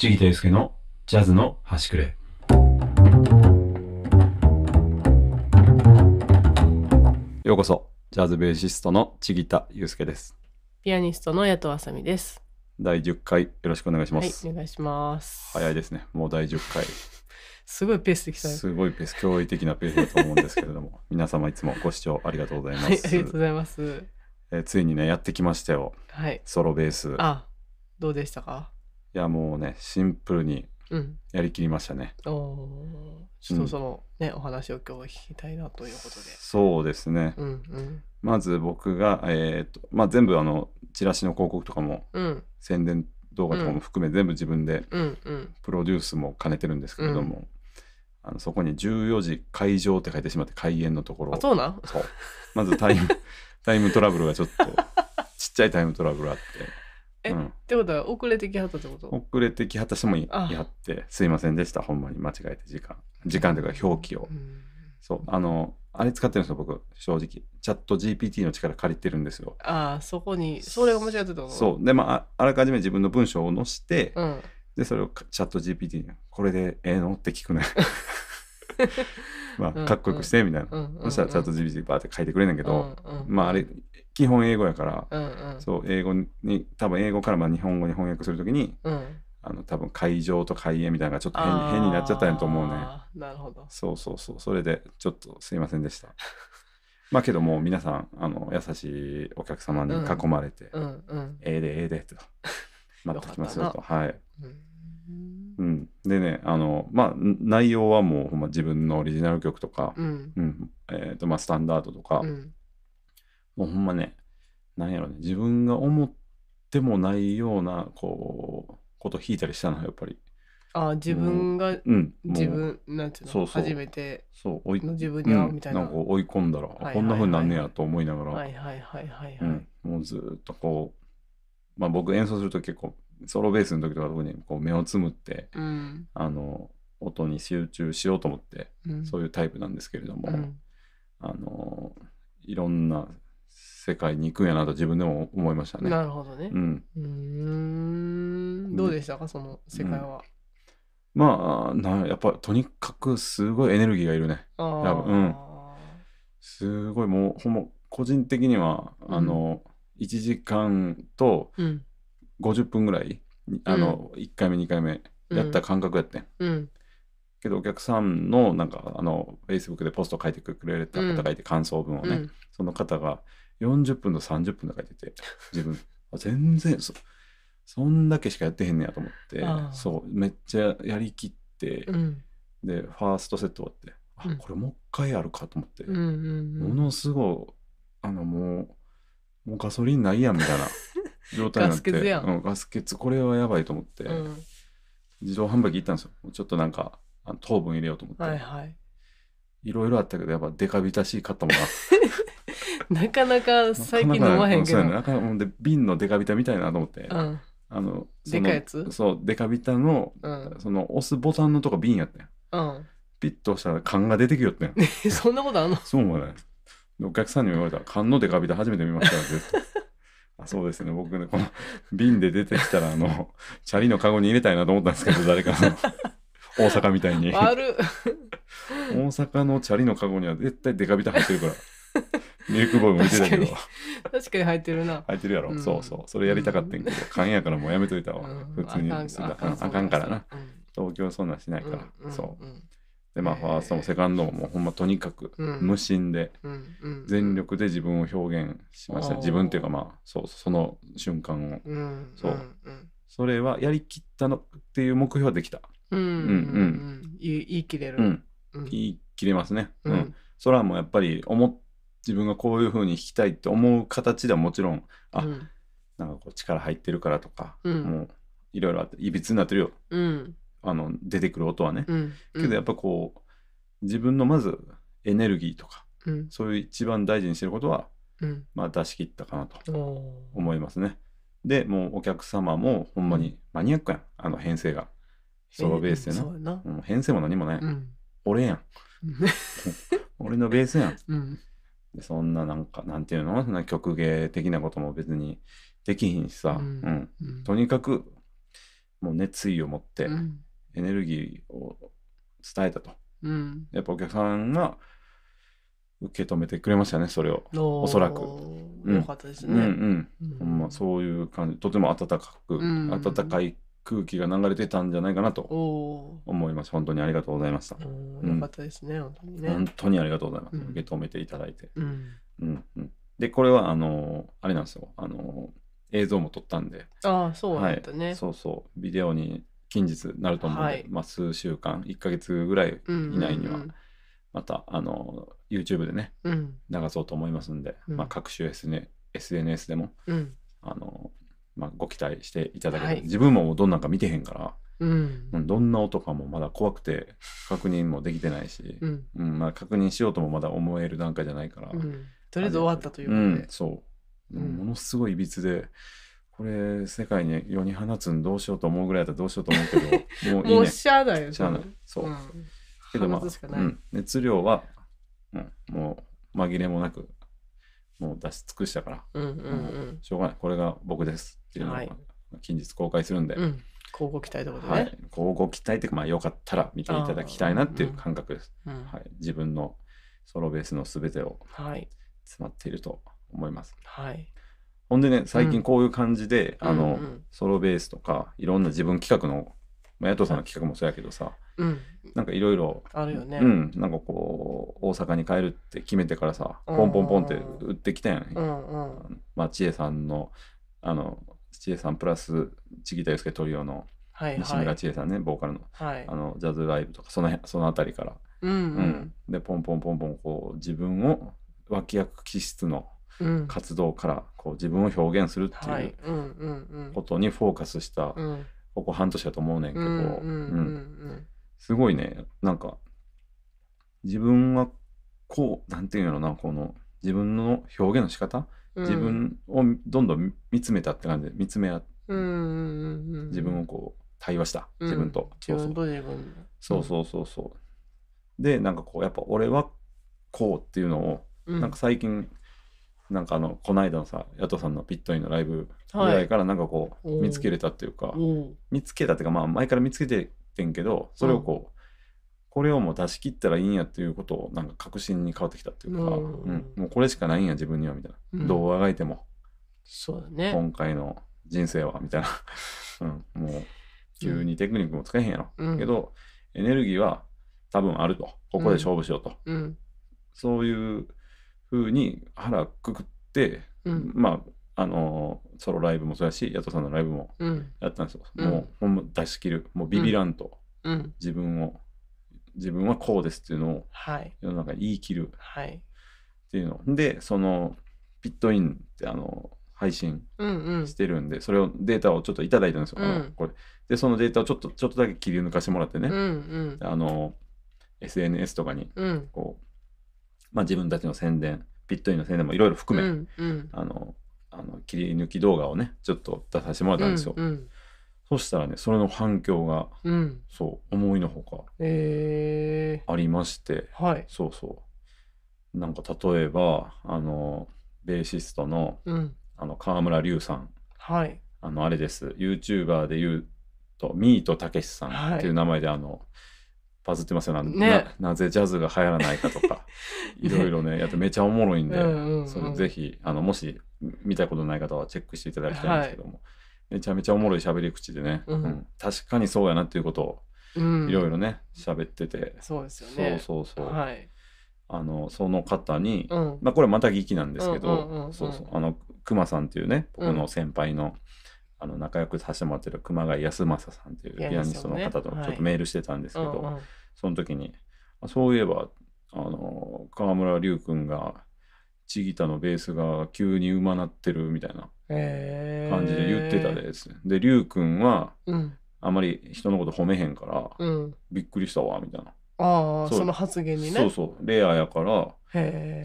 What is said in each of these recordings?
ジギとユースケのジャズの端くれ。ようこそ、ジャズベーシストのちぎたゆうすけです。ピアニストの矢戸あさみです。第10回よろしくお願いしまはい、す。お願いします。早いですね。もう第10回。すごいペースできたね。すごいペース、驚異的なペースだと思うんですけれども、皆様いつもご視聴ありがとうございまはい、ありがとうございます。えーついにね、やってきましたよ。はい。ソロベース。あ、どうでしたかいやもうねシンプルにやりきりましたね。うん、おちょっとそのね、うん、お話を今日聞きたいなということで。そうですね、うんうん、まず僕が、えーとまあ、全部あのチラシの広告とかも、うん、宣伝動画とかも含め全部自分で、プロデュースも兼ねてるんですけれども。うんうんあのそこに14時会場って書いてしまって開演のところあそうなんそうまずタイム タイムトラブルがちょっとちっちゃいタイムトラブルあってえ、うん、ってことは遅れてきはったってこと遅れてきはった人もやってすいませんでしたほんまに間違えて時間時間というか表記を、うん、そうあのあれ使ってるんですよ僕正直チャット GPT の力借りてるんですよああそこにそれを間違ってたのそうでまああらかじめ自分の文章を載して、うん、でそれをチャット GPT に「これでええの?」って聞くね まあ、かっこよくしてみたいな、うんうん、そしたらチャット GPT バーって書いてくれんだけど、うんうん、まああれ基本英語やから、うんうん、そう英語に多分英語からまあ日本語に翻訳するときに、うん、あの多分会場と開演みたいなのがちょっと変変になっちゃったんやと思うねなるほどそうそうそうそれでちょっとすいませんでした まあけども皆さんあの優しいお客様に囲まれて「うんうんうん、ええー、でええー、で」と「待ってきますよと」はい。うん、でねあの、まあ、内容はもうほんま自分のオリジナル曲とか、うん、うん、えーとまあ、スタンダードとか、もうほんまね、なんやろね、自分が思ってもないような、こう、こと引いたりしたのやっぱり。あ自分が、うん、自分なんていうのそうそう初めてそう、追い、の自分にうみたいな、うん、なんか追い込んだら、いはいはいこんなふうになんねやと思いながら、はいはいはいはいはうん、もうずっとこう、まあ、僕演奏すると結構ソロベースの時とか特にこう目をつむってうんあの音に集中しようと思ってうんそういうタイプなんですけれども、うんあのいろんな世界に行くんやなと自分でも思いましたね。なるほどね。うん。うんどうでしたかその世界は。うん、まあなやっぱとにかくすごいエネルギーがいるね。あうん。すごいもうほんま個人的には、うん、あの1時間と50分ぐらい、うん、あの1回目2回目やった感覚やってん。うんけどお客さんのなんかあのフェイスブックでポスト書いてくれた方がいて感想文をね、うん、その方が40分と30分とか言ってて自分全然そそんだけしかやってへんねやと思ってそうめっちゃやりきって、うん、でファーストセット終わってあ、これもう一回やるかと思って、うんものすごいあのもうもうガソリンないやんみたいな 状態になってうん、ガス欠これはやばいと思って、うん、自動販売機行ったんですよちょっとなんか糖分入れようと思って、はいはい、いろいろあったけどやっぱデカビタしい買ったもんな なかなか最近飲まへんけど。そうなかなかうで瓶のデカビタみたいなと思って。うん。あの、でかいやつそう、デカビタの、うん。その押すボタンのとこ瓶やったん。うん。ピッと押したら缶が出てきよったんや。そんなことあんのそうもない。お客さんにも言われたら、缶のデカビタ初めて見ましたっっあそうですね、僕ね、この瓶で出てきたら、あの、チャリのカゴに入れたいなと思ったんですけど、誰かの。大阪みたいに。大悪っ。阪のチャリのカゴには絶対デカビタ入ってるから。ミルクボーイも見てたけど確かに入ってるな入ってるやろ、うん、そうそうそれやりたかったんけど勘、うん、やからもうやめといたわ、普通にあかんからな、東京そんなんしないから、そうでまあファーストもセカンドももうほんまとにかく無心で、全力で自分を表現しました、自分っていうかまあそうその瞬間を、そう、それはやりきったのっていう目標はできたうんうんうん言い切れる、言い切れますねうん、それはもうやっぱり思っ自分がこういうふうに弾きたいって思う形ではもちろんあ、うん、なんかこう力入ってるからとか、うん、もういろいろあっていびつになってるよ、うん、あの出てくる音はね、うん、けどやっぱこう自分のまずエネルギーとか、そういう一番大事にしてることは、まあ、出し切ったかなと思いますね。でもうお客様もほんまにマニアックやんあの編成がソロベースでな,、編成も何もない、俺やん 俺のベースやん、でそんななんかなんていうの そんな曲芸的なことも別にできひんしさ、うんとにかくもう熱意を持ってエネルギーを伝えたと、やっぱお客さんが受け止めてくれましたねそれをおそらく。よかったですね。うんうん、ほんまそういう感じとても温かく、温かい空気が流れてたんじゃないかなと思います。本当にありがとうございました。よかったですね、本当にね。本当にありがとうございます。うん受け止めていただいて。うん、うんうん、で、これは、あのーあれなんですよ。あのー映像も撮ったんで、ああ、そうだったはねい、。そうそう、ビデオに近日なると思うんで、はいまあ、数週間、1か月ぐらい、以内にはまた、あのー YouTube でね、うん流そうと思いますんで、うんまあ、各種 SN SNS でも、うん、あのまあ、ご期待していただけたはい、自分もどんなんか見てへんから、うん、どんな音かもまだ怖くて確認もできてないし、うんうんまあ、確認しようともまだ思える段階じゃないから、うん、とりあえず終わったということそう、ものすごいいびつでこれ世界に世に放つんどうしようと思うぐらいだったらどうしようと思うけど もういい、ね、もうしゃあないよしゃあないそう、けどまあ、うん、熱量は、うん、もう紛れもなくもう出し尽くしたから、うんうんうん、うん、しょうがないこれが僕ですっていうのを、はい、近日公開するんで、うん、広告期待ということで、ね、はい、広告期待っていうか、まあ、よかったら見ていただきたいなっていう感覚です、うん、はい、自分のソロベースのすべてを詰まっていると思います、はい、ほんでね最近こういう感じで、あの、うんうん、ソロベースとかいろんな自分企画のまあ、野党さんの企画もそうやけどさ、うん、なんかいろいろあるよね、うん、なんかこう大阪に帰るって決めてからさポンポンポンって売ってきたやん、うんうん、まあ、千恵さんのあの千恵さんプラス千木田祐介トリオの西村千恵さんね、ボーカルの,、あのジャズライブとかその辺その辺りから、うんでポンポンポンポンこう自分を脇役気質の活動からこう自分を表現するっていうことにフォーカスした、ここ半年だと思うねんけどすごいねなんか自分はこうなんていうのなこの自分の表現の仕方、自分をどんどん見つめたって感じで見つめ合って自分をこう対話した、自分と自分そうそうそうそうでなんかこうやっぱ俺はこうっていうのを、うん、なんか最近なんかあのこの間のさヤトさんのピットインのライブぐらいからなんかこう、見つけれたっていうか、見つけたっていうかまあ前から見つけててんけどそれをこう、これをもう出し切ったらいいんやっていうことをなんか確信に変わってきたっていうか、うん、うん、もうこれしかないんや自分にはみたいな、うん、どうあがいてもそうだね今回の人生はみたいな、うん、もう急にテクニックも使えへんやろ、うん、けどエネルギーは多分あるとここで勝負しようと、うん、そういうふうに腹くくって、まああのー、ソロライブもそうやしヤトさんのライブもやったんですよ、もうほんま出し切るもうビビらんと、自分を自分はこうですっていうのを世の中に言い切るっていうの、はい、でそのピットインってあの配信してるんで、うんうん、それをデータをちょっと頂いたんですよ、うん、これでそのデータをちょっとちょっとだけ切り抜かしてもらってね、うんうん、あの SNS とかにこう、うん、まあ、自分たちの宣伝ピットインの宣伝もいろいろ含め、うんうん、あのあの切り抜き動画をねちょっと出させてもらったんですよ。うんうんそしたらねそれの反響が、うん、そう思いのほか、ありまして、はい、そうそうなんか例えばあのベーシストの,、うん、あの川村隆さん、はい、あのあれです YouTuber で言うとミートたけしさんっていう名前で、はい、あのバズってますよなね、なぜジャズが流行らないかとか ね、いろいろねやってめちゃおもろいんで、うんうんうん、それぜひあのもし見たことない方はチェックしていただきたいんですけども。はいめちゃめちゃおもろい喋り口でね、うん、確かにそうやなっていうことをいろいろね喋っててそうですよねそうそうそう、はい、あのその方に、うん、まあ、これまた劇なんですけどそそううあの熊さんっていうね僕の先輩の,、あの仲良くさせてもらってる熊谷康政さんっていうピアニストの方とちょっとメールしてたんですけど、ねはい、その時に「そういえばあの川村龍君がチギタのベースが急に馬なってるみたいな感じで言ってたですで、りゅうくんは、あまり人のこと褒めへんから、うん、びっくりしたわ、みたいな。ああ、その発言にね。そうそう、レアやから、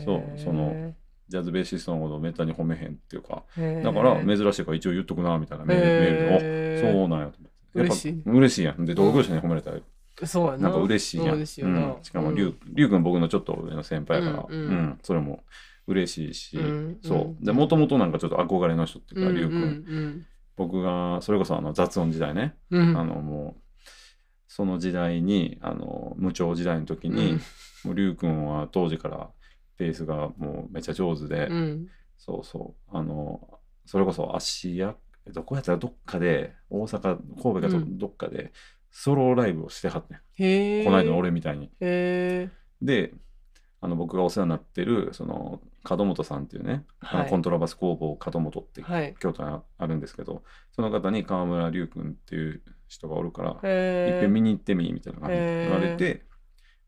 そう、その、ジャズベーシストのことをめったに褒めへんっていうか、だから珍しいから一応言っとくな、みたいなメールメで、おそうなんやと思って。嬉しい。嬉しいやん。で、同業者に褒められたら、そうやな。なんか嬉しいやん。しかも、りゅうくん僕のちょっと上の先輩やから、うん、それも嬉しいし、そうでもともとなんかちょっと憧れの人っていうか龍君、うん、僕がそれこそあの雑音時代ね、あのもうその時代にあの無調時代の時に、もう龍君は当時からベースがもうめちゃ上手で、そうそうあのそれこそ芦屋どこやったらどっかで大阪神戸かどっかでソロライブをしてはって、この間の俺みたいに。であの僕がお世話になってるその門本さんっていうね、はい、あのコントラバス工房門本って、京都にあるんですけどその方に川村隆君っていう人がおるから「いっぺん見に行ってみ」みたいな感じで言われて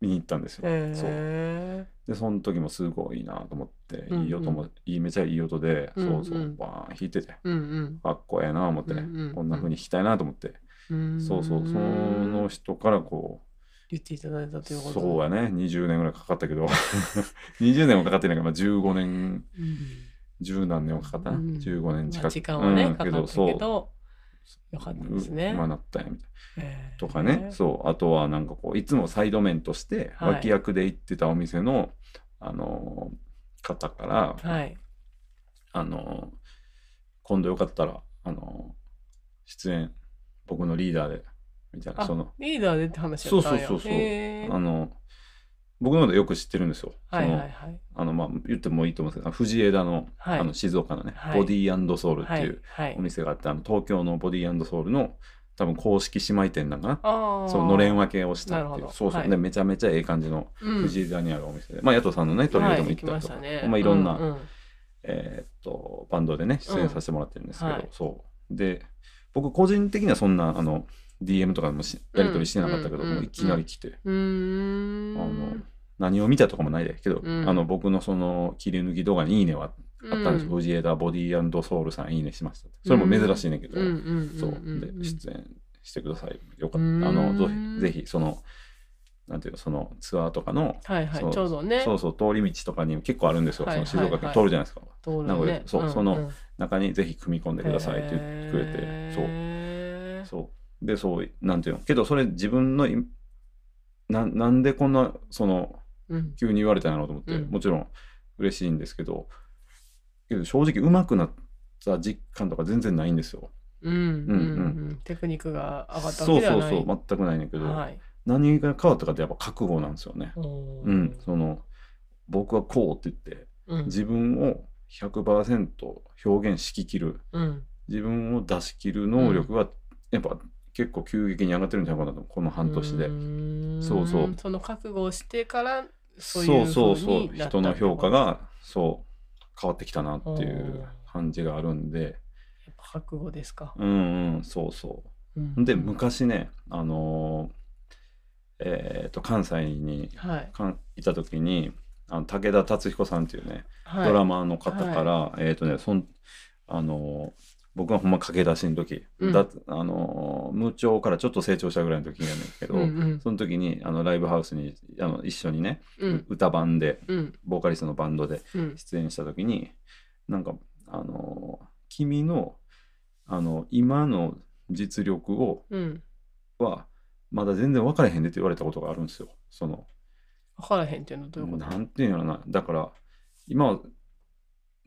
見に行ったんですよ。そでその時もすごいいいなと思って、うんうん、いい音もいいめちゃいい音で、うんうん、そうそうバーン弾いてて、うんうん、かっこええな思って、ねうんうん、こんなふうに弾きたいなと思って、うんうん、そうそうその人からこう言っていただいたということそうやね20年ぐらいかかったけど20 年もかかってないから、まあ、15年、十、うん、何年もかかったな、うん、15年近く、まあ、時間はね、うん、かかったけどよかったですね。なったんやみたいな、えー、とかねそうあとはなんかこういつもサイド面として脇役で行ってたお店の、はい、あの方から、はい、あの今度よかったらあの出演僕のリーダーで。みたそのリーダーでって話そうそうそうそうあの僕のことよく知ってるんですよ。はいはいはい、あのまあ言ってもいいと思うんですけど藤枝の,、はい、あの静岡のね、ボディーソウルっていうお店があって、あの東京のボディーソウルの多分公式姉妹店なんかなそうのれん分けをしたっていうそうそう、はめちゃめちゃええ感じの藤枝にあるお店で、まあ野党さんのねトリオでも行ったりとか、まあ、いろんな、えっとバンドでね出演させてもらってるんですけど、そうで僕個人的にはそんなあの DM とかもしやり取りしてなかったけど、もういきなり来て、あの何を見たとかもないですけど、あの僕のその切り抜き動画に「いいね」はあったんです、うん、ジエダボディーソウルさんいいねしましたそれも珍しいねんけど、そうで出演してくださいよかった、あのぜひそのなんていうそのツアーとかの、はいはい、ちょうどねそうそう通り道とかに結構あるんですよ、その静岡県通るじゃないですか、なのでそう、その中にぜひ組み込んでくださいって言ってくれてそうそうで、そう、なんていうの。けど、それ自分のな、なんでこんな、その、急に言われたんやろうと思って、うん、もちろん嬉しいんですけど、けど正直うまくなった実感とか全然ないんですよ。うんうんうん、テクニックが上がったそうそうそう全くないんだけど、はい、何が変わったかってやっぱ覚悟なんですよね。うん、その僕はこうって言って、うん、自分を100%表現しきる、うん、自分を出し切る能力はやっぱ結構急激に上がってるんじゃないかなとこの半年でそうそうその覚悟をしてからそうそうそうそう人の評価がそう変わってきたなっていう感じがあるんで覚悟ですかうんうんそうそう、うん、で昔ねあのー、えっ、ー、と関西に、はい、かんいた時にあの武田達彦さんっていうね、はい、ドラマの方から、はい、えっ、ー、とねそんあの僕はほんま駆け出しの時、うん、だあの無調からちょっと成長したぐらいの時やねんけど、うんうん、その時にあのライブハウスにあの一緒にね、うん、歌版で、うん、ボーカリストのバンドで出演した時に、うん、なんかあの君のあの今の実力を、はまだ全然分からへんでって言われたことがあるんですよ。その分からへんっていうのはどういうことなんていうのなだから今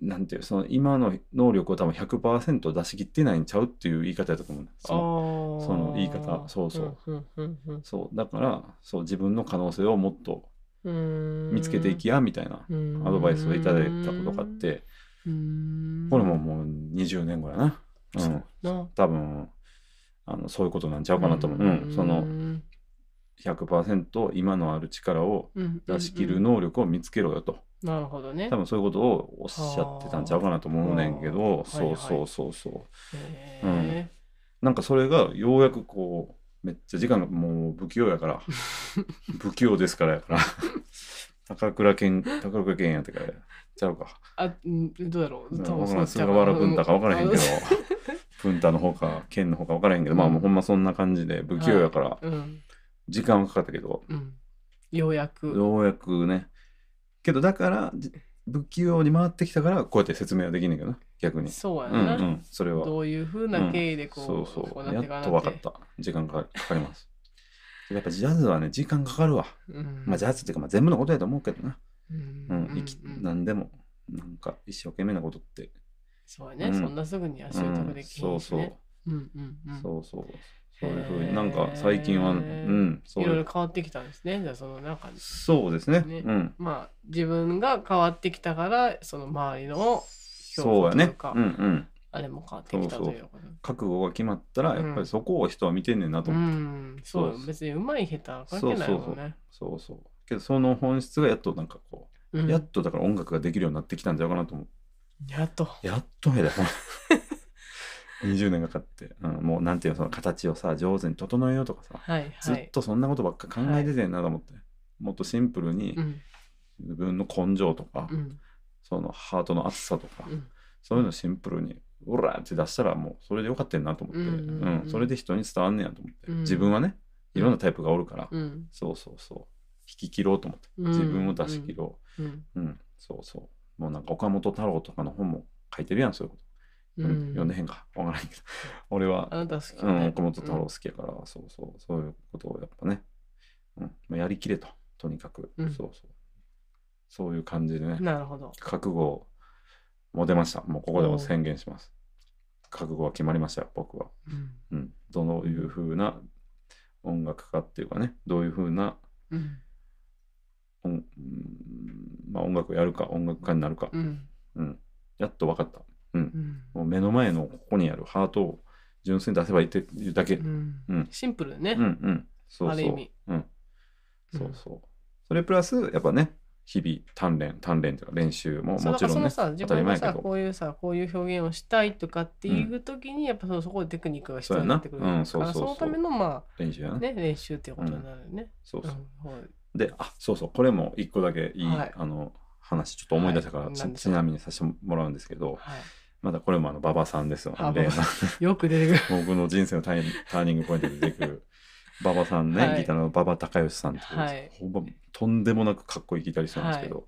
なんていうその今の能力を多分100%出し切ってないんちゃうっていう言い方やと思うんですそのその言い方そうそううんうんうん、そうだからそう自分の可能性をもっと見つけていきやみたいなアドバイスをいただいたことがあってこれももう20年後やな、うん、う多分あのそういうことなんちゃうかなと思う、うん、その100%今のある力を出し切る能力を見つけろよと。なるほどね多分そういうことをおっしゃってたんちゃうかなと思うねんけどそうそうそうそう、うん、なんかそれがようやくこうめっちゃ時間がもう不器用やから 不器用ですからやから高倉健高倉健やってからちゃうかあどうやろう多分そう菅原文太か分からへんけど文太のほか健のほか分からへんけど、まあもうほんまそんな感じで不器用やから、はいうん、時間はかかったけど、うん、ようやくようやくねけどだから不器用に回ってきたからこうやって説明はできないけどな逆にそうやな、うんうん、それはどういうふうな経緯でこううん、そうそうやっと分かった時間かかりますやっぱジャズはね時間かかるわ、うん、まあジャズっていうかまあ全部のことやと思うけどな、うん、うんうん、何でもなんか一生懸命なことってそうやね、そんなすぐには習得できる、ね、そうそう、うんうんうん、そうそうそういうふうになんか最近はうんそういろいろ変わってきたんですねじゃあその中に、ね、そうですねうんまあ自分が変わってきたからその周りの評価とかそうやねうんうんあれも変わってきたという覚悟が決まったらやっぱりそこを人は見てんねんなと思って、うん、そう別に上手い下手関係ないもんねそうそうけどその本質がやっとなんかこう、うん、やっとだから音楽ができるようになってきたんちゃうかなと思うやっとやっとやだ20年かかって、うん、もうなんていうのその形をさ上手に整えようとかさ、はいはい、ずっとそんなことばっか考えててんなと思って、はい、もっとシンプルに、自分の根性とか、うん、そのハートの厚さとか、うん、そういうのシンプルに「オラ!」って出したらもうそれでよかったなと思って、うん、うん、それで人に伝わんねやと思って、自分はねいろんなタイプがおるから、そうそうそう引き切ろうと思って、自分を出し切ろう、うんそうそうもうなんか岡本太郎とかの本も書いてるやんそういうこと。うん、読んでへんかわからんけど 俺はあなた好き、ね、うん、岡本太郎好きやから、うん、そうそうそういうことをやっぱね、うんまあ、やりきれととにかく、うん、そうそうそういう感じでねなるほど覚悟も出ましたもうここでも宣言します覚悟は決まりました僕は、うん、どのいうふうな音楽家っていうかねどういうふうな、うんまあ、音楽をやるか音楽家になるか、うんやっと分かったうん、もう目の前のここにあるハートを純粋に出せばいいっていうだけ、うんシンプルね、うんうん、そうそううんそうそうそれプラスやっぱね日々鍛錬鍛錬というか練習ももちろん、ね、当たり前けどこういうさこういう表現をしたいとかっていう時に、うん、やっぱそそこでテクニックが必要になってくるから、うん、そのためのまあ練習やね、練習っていうことになるよね、うん、そうそう、はい、であそうそうこれも一個だけいい、はい、あの話ちょっと思い出したから、はい、ちなみにさせてもらうんですけど、はいまだこれもあの馬場さんですよ、ね。例の よく出てくる。僕の人生のターニングポイントで出てくる。馬場さんね、はい、ギターの馬場隆義さんっていう、はい、ほぼとんでもなくかっこいいギタリストなんですけど、はい、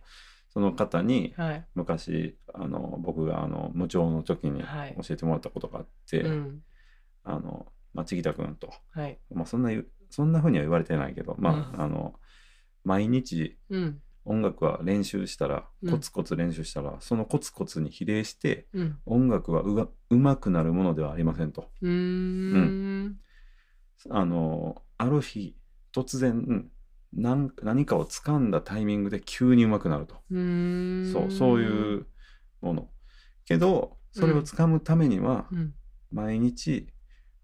その方に昔、あの僕があの無調の時に教えてもらったことがあって、うん、あのまあ、ちぎたくんと、まあ、そんなそんなふうには言われてないけど、まあ、うん、あの毎日、うん音楽は練習したらコツコツ練習したら、そのコツコツに比例して、音楽はうまくなるものではありませんと。うん、あのある日突然何かを掴んだタイミングで急にうまくなるとそうそういうものけどそれを掴むためには、毎日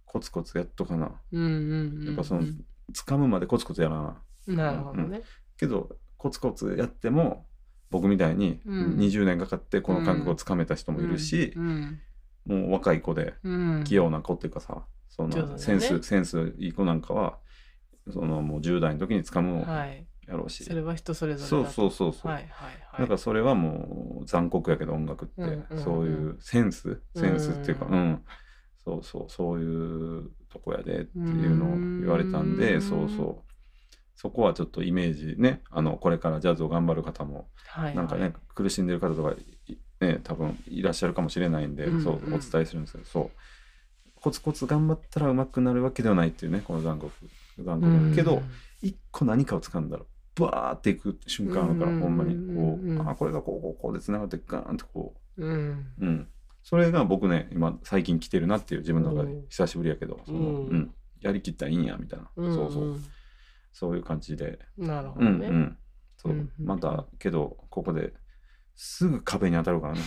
コツコツやっとかな、やっぱその掴むまでコツコツやらななるほどね、うん、けどコツコツやっても僕みたいに20年かかってこの感覚をつかめた人もいるし、もう若い子で器用な子っていうかさ、そのセンス、ね、センスいい子なんかはそのもう10代の時につかむやろうし、はい、それは人それぞれそうそうそうそう、はいはいはい、なんかそれはもう残酷やけど音楽って、うんうん、そういうセンスセンスっていうか、うん、うん、そうそうそういうとこやでっていうのを言われたんで、うん、そうそうそこはちょっとイメージねあのこれからジャズを頑張る方も、はいはい、なんかね苦しんでる方とか、ね、多分いらっしゃるかもしれないんで、うんうん、そうお伝えするんですけどそうコツコツ頑張ったらうまくなるわけではないっていうねこの残酷残酷、けど一個何かを掴んだらバーっていく瞬間あるから、ん、ほんまにこう、うあこれがこうこうこうでつながってガーンとこう、うん、うん、それが僕ね今最近来てるなっていう自分の中で久しぶりやけど、そのうんやりきったらいいんやみたいな、そうそう。そういう感じで。なるほどね。うんうん、そう、またけどここですぐ壁に当たるからね。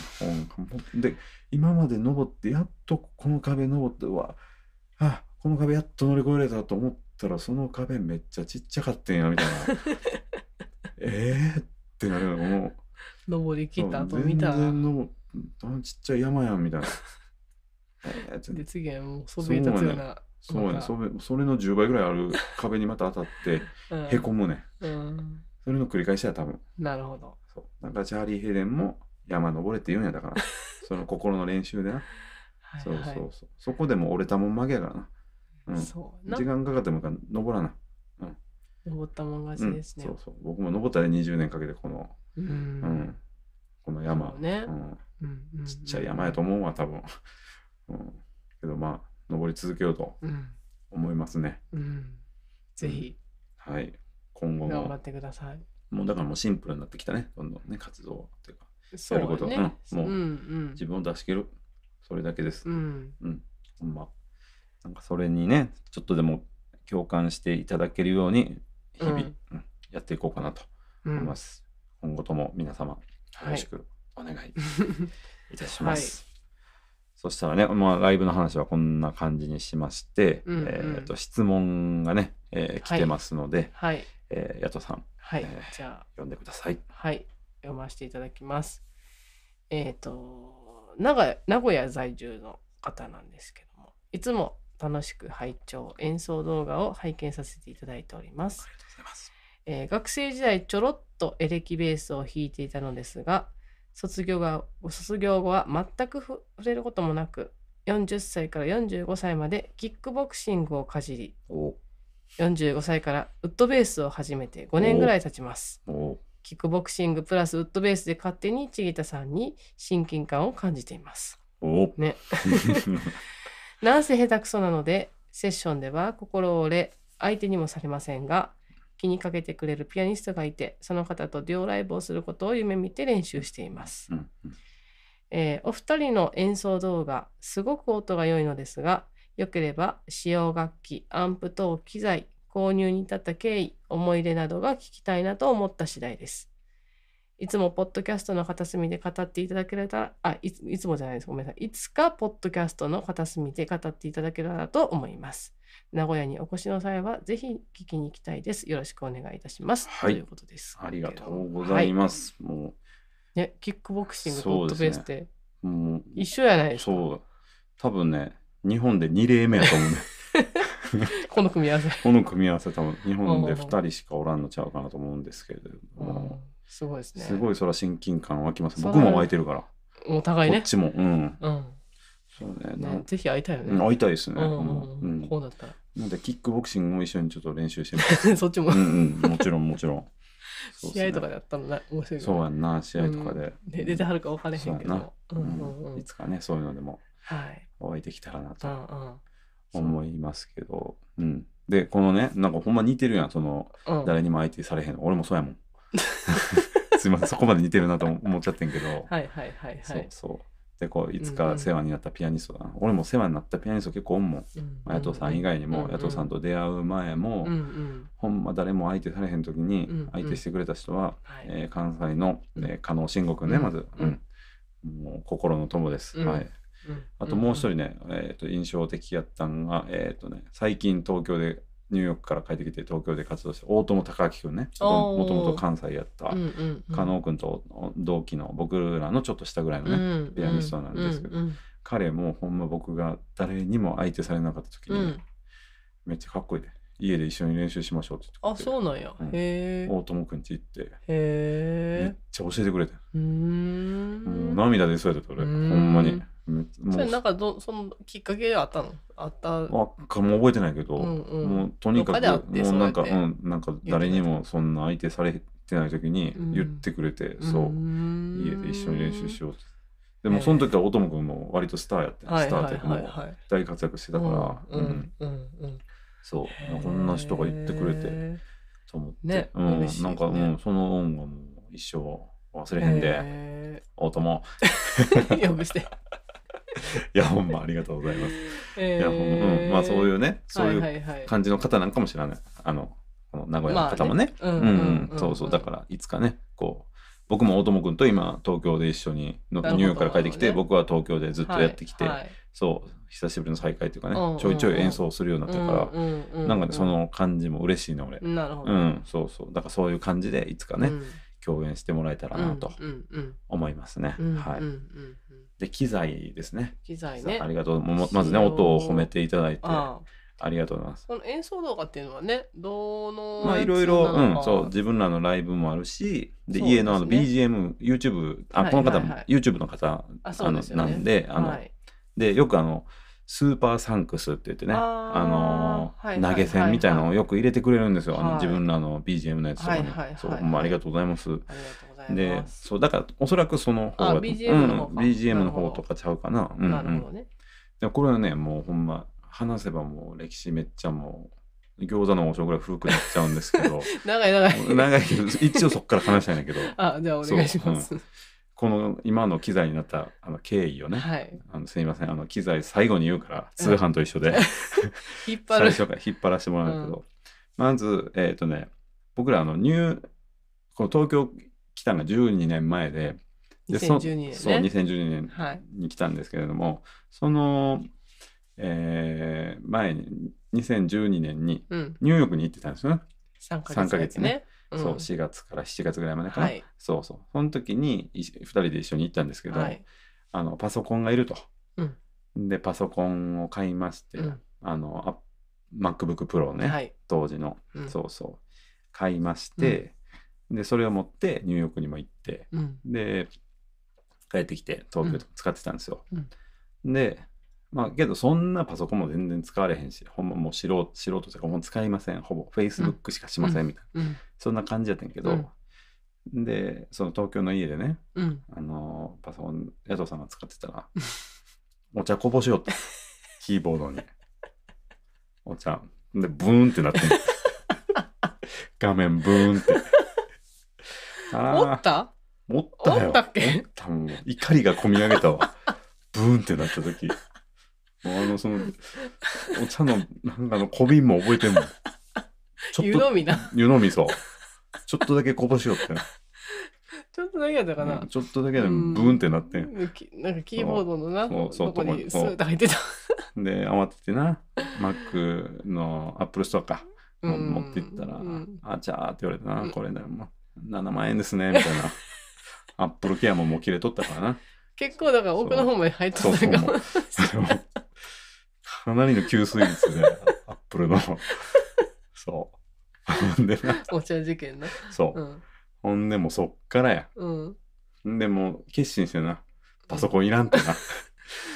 で今まで登ってやっとこの壁登ってはあこの壁やっと乗り越えれたと思ったらその壁めっちゃちっちゃかったんやみたいな。ええってなるのもう。登りきった後見たら。全然ちっちゃい山やんみたいな。で次はもうそびえ立つような。そうねそれそれの10倍ぐらいある壁にまた当たって へこむね、うん、それの繰り返しや多分なるほどそうなんかチャーリー・ヘレンも山登れって言うんやだから その心の練習でなはい、そうそうそうそこでも折れたもん負けやからな,、うん、そう時間かかっても登らな、うん、登ったもん勝ちですね、うん、そうそう僕も登ったら20年かけてこの、うん、うん、この山、ね、うん、うん、ちっちゃい山やと思うわ多分、うん、けどまあ登り続けようと思いますね。うん、うん、ぜひ、はい、今後も頑張ってください。もうだからもうシンプルになってきたねどんどんね活動というかう、やること、ね、うん、もう、うんうん、自分を出し切るそれだけです。うん、うん、ほんまなんかそれにねちょっとでも共感していただけるように日々、うんうん、やっていこうかなと思います。今後とも皆様よろしくお願いいたします。はいそしたらね、まあ、ライブの話はこんな感じにしまして、うんうん、えーと、質問がね、えー、来てますので、はいはい、えー、ヤさん、はい、えー、じゃあ読んでください。はい、読ませていただきます。えっ、ー、と名古屋在住の方なんですけども、いつも楽しく拝聴演奏動画を拝見させていただいております。ありがとうございます。え学生時代ちょろっとエレキベースを弾いていたのですが、卒業が卒業後は全く触れることもなく40歳から45歳までキックボクシングをかじり45歳からウッドベースを始めて5年ぐらい経ちますキックボクシングプラスウッドベースで勝手にちぎたさんに親近感を感じていますね なんせ下手くそなのでセッションでは心折れ相手にもされませんが気にかけてくれるピアニストがいてその方とデュオライブをすることを夢見て練習しています、うんうん、えー、お二人の演奏動画すごく音が良いのですがよければ使用楽器アンプ等機材購入に至った経緯思い出などが聞きたいなと思った次第ですいつもポッドキャストの片隅で語っていただけたら、あ、いついつもじゃないです。ごめんなさい。いつかポッドキャストの片隅で語っていただけたらと思います。名古屋にお越しの際は、ぜひ聞きに行きたいです。よろしくお願いいたします。はい、ということです。ありがとうございます。はい、もう。ね、キックボクシング、ポッドベースって、ね、もう一緒やないですか。そう。多分ね、日本で2例目やと思うね。この組み合わせ。この組み合わせ、多分日本で2人しかおらんのちゃうかなと思うんですけれども。うんすごいですねすごいそら親近感湧きます僕も湧いてるからお互いねこっちもうん、うん、そうねねぜひ会いたいよね会いたいですね、うんこうだったなんでキックボクシングも一緒にちょっと練習してみ そっちも、うんうん、もちろんもちろん 試合とかでやったのな面白いそうやんな試合とかで、う出てはるか分かれへんけどいつかねそういうのでもお会いできたらなと思いますけど、うんでこのねなんかほんま似てるやんその、誰にも相手されへん俺もそうやもん すいませんそこまで似てるなと思っちゃってんけどはいはいはいはいそうそうでこういつか世話になったピアニストだうんうん、俺も世話になったピアニスト結構おんもん、うんうん、さん以外にも、うんうん、さんと出会う前も、うんうん、ほんま誰も相手されへん時に相手してくれた人は、うんうん、えー、関西の、えー、加納慎吾君ね、うん、まず、うん、もう心の友です、うん、はいあともう一人ね、えー、と印象的やったんが、えーとね、最近東京でニューヨークから帰ってきて東京で活動して大友隆明君ねもともと関西やった加納君と同期の僕らのちょっと下ぐらいのね、ピアニストなんですけど、彼もほんま僕が誰にも相手されなかった時に、めっちゃかっこいいで。家で一緒に練習しましょうって言ってあそうなんや、大友君ち行ってめっちゃ教えてくれてもう涙でそうやった俺ほんまにそれなんかどそのきっかけあったのあったあかも覚えてないけど、うんうん、もうとにかくもうなんかう、うん、なんか誰にもそんな相手されてない時に言ってくれて、うん、そう家で一緒に練習しようって。でもその時は大友君も割とスターやって、スターでも大活躍してたから、うんうんうん、そうこんな人が言ってくれてと思って、ね、うん、ね、なんかもうその恩がもう一生忘れへんで大友よくして いやほんまありがとうございます。えー、いやほん、ま、うん、まあそういうねそういう感じの方なんかも知らない、はいはいはい、あのこの名古屋の方もね。うんそうそうだからいつかねこう僕も大友くんと今東京で一緒にニューヨークから帰ってきて、ね、僕は東京でずっとやってきて、はいはい、そう久しぶりの再会というかね、うんうん、ちょいちょい演奏するようになってるから、なんかねその感じも嬉しいね、俺なるほど、うん、そうそうだからそういう感じでいつかね、共演してもらえたらなと思いますね、はい、で機材ですね機材ねありがとうもまずね音を褒めていただいてありがとうございます。この演奏動画っていうのはね、どのまあいろいろ、うん、そう、自分らのライブもあるし、で、家のあの BGM、YouTube、あ、この方も YouTube の方、あの、なんで、あの、で、よくあの、スーパーサンクスって言ってね、あ、の投げ銭みたいなのをよく入れてくれるんですよ。あの自分らの BGM のやつとかね。そう、もうありがとうございます。ありがとうでそうだからおそらくその方が BGM の方,、うん、BGM の方とかちゃうかななるほどうんうん、これはねもうほんま話せばもう歴史めっちゃもう餃子の王将ぐらい古くなっちゃうんですけど 長い長い長いけど一応そこから話したいんだけど あじゃあお願いします、この今の機材になったあの経緯をね、はい、あのすみませんあの機材最後に言うから通販と一緒で 引っ張る最初から引っ張らせてもらうけど、うん、まずえっ、ー、とね僕らあのニューこの東京来たのが12年前でで2012年、ね、そう2012年に来たんですけれども、はい、その、えー、前に2012年にニューヨークに行ってたんですよね、うん、3か月ね、ねうん、そう4月から7月ぐらいまでかな、はい、そうそうその時に2人で一緒に行ったんですけど、はい、あのパソコンがいると、うん、でパソコンを買いまして、うん、あの MacBookPro ね、はい、当時の、そうそう買いまして、でそれを持ってニューヨークにも行って、うん、で帰ってきて東京とか使ってたんですよ。でまあけどそんなパソコンも全然使われへんしほんまもう素人素人とかもう使いませんほぼフェイスブックしかしませんみたいな、そんな感じやったんやけど、でその東京の家でね、あのパソコン江藤さんが使ってたら お茶こぼしよったキーボードにお茶でブーンってなって 画面ブーンって。持った持ったよ。おったっけ怒りが込み上げたわ。ブーンってなった時。もうあの、その、お茶の、なんかの小瓶も覚えてんもん。ちょっと。湯飲みな。湯飲みそう。ちょっとだけこぼしよって。ちょっとだけやったかな、うん、ちょっとだけでブーンってなってん。なんかキーボードのな、そうそうとこにスーッと入ってた。で、慌ててな、Mac の Apple Store か、持って行ったら、あちゃーって言われたな、これだよ、もう。7万円ですね、みたいな。アップルケアももう切れとったからな。結構だから奥の方まで入っとったかも。かなりの吸水率で、アップルの。そう。でな。お茶事件な。そう。うん、ほんでもそっからや。うん。でも決心してな。パソコンいらんってな。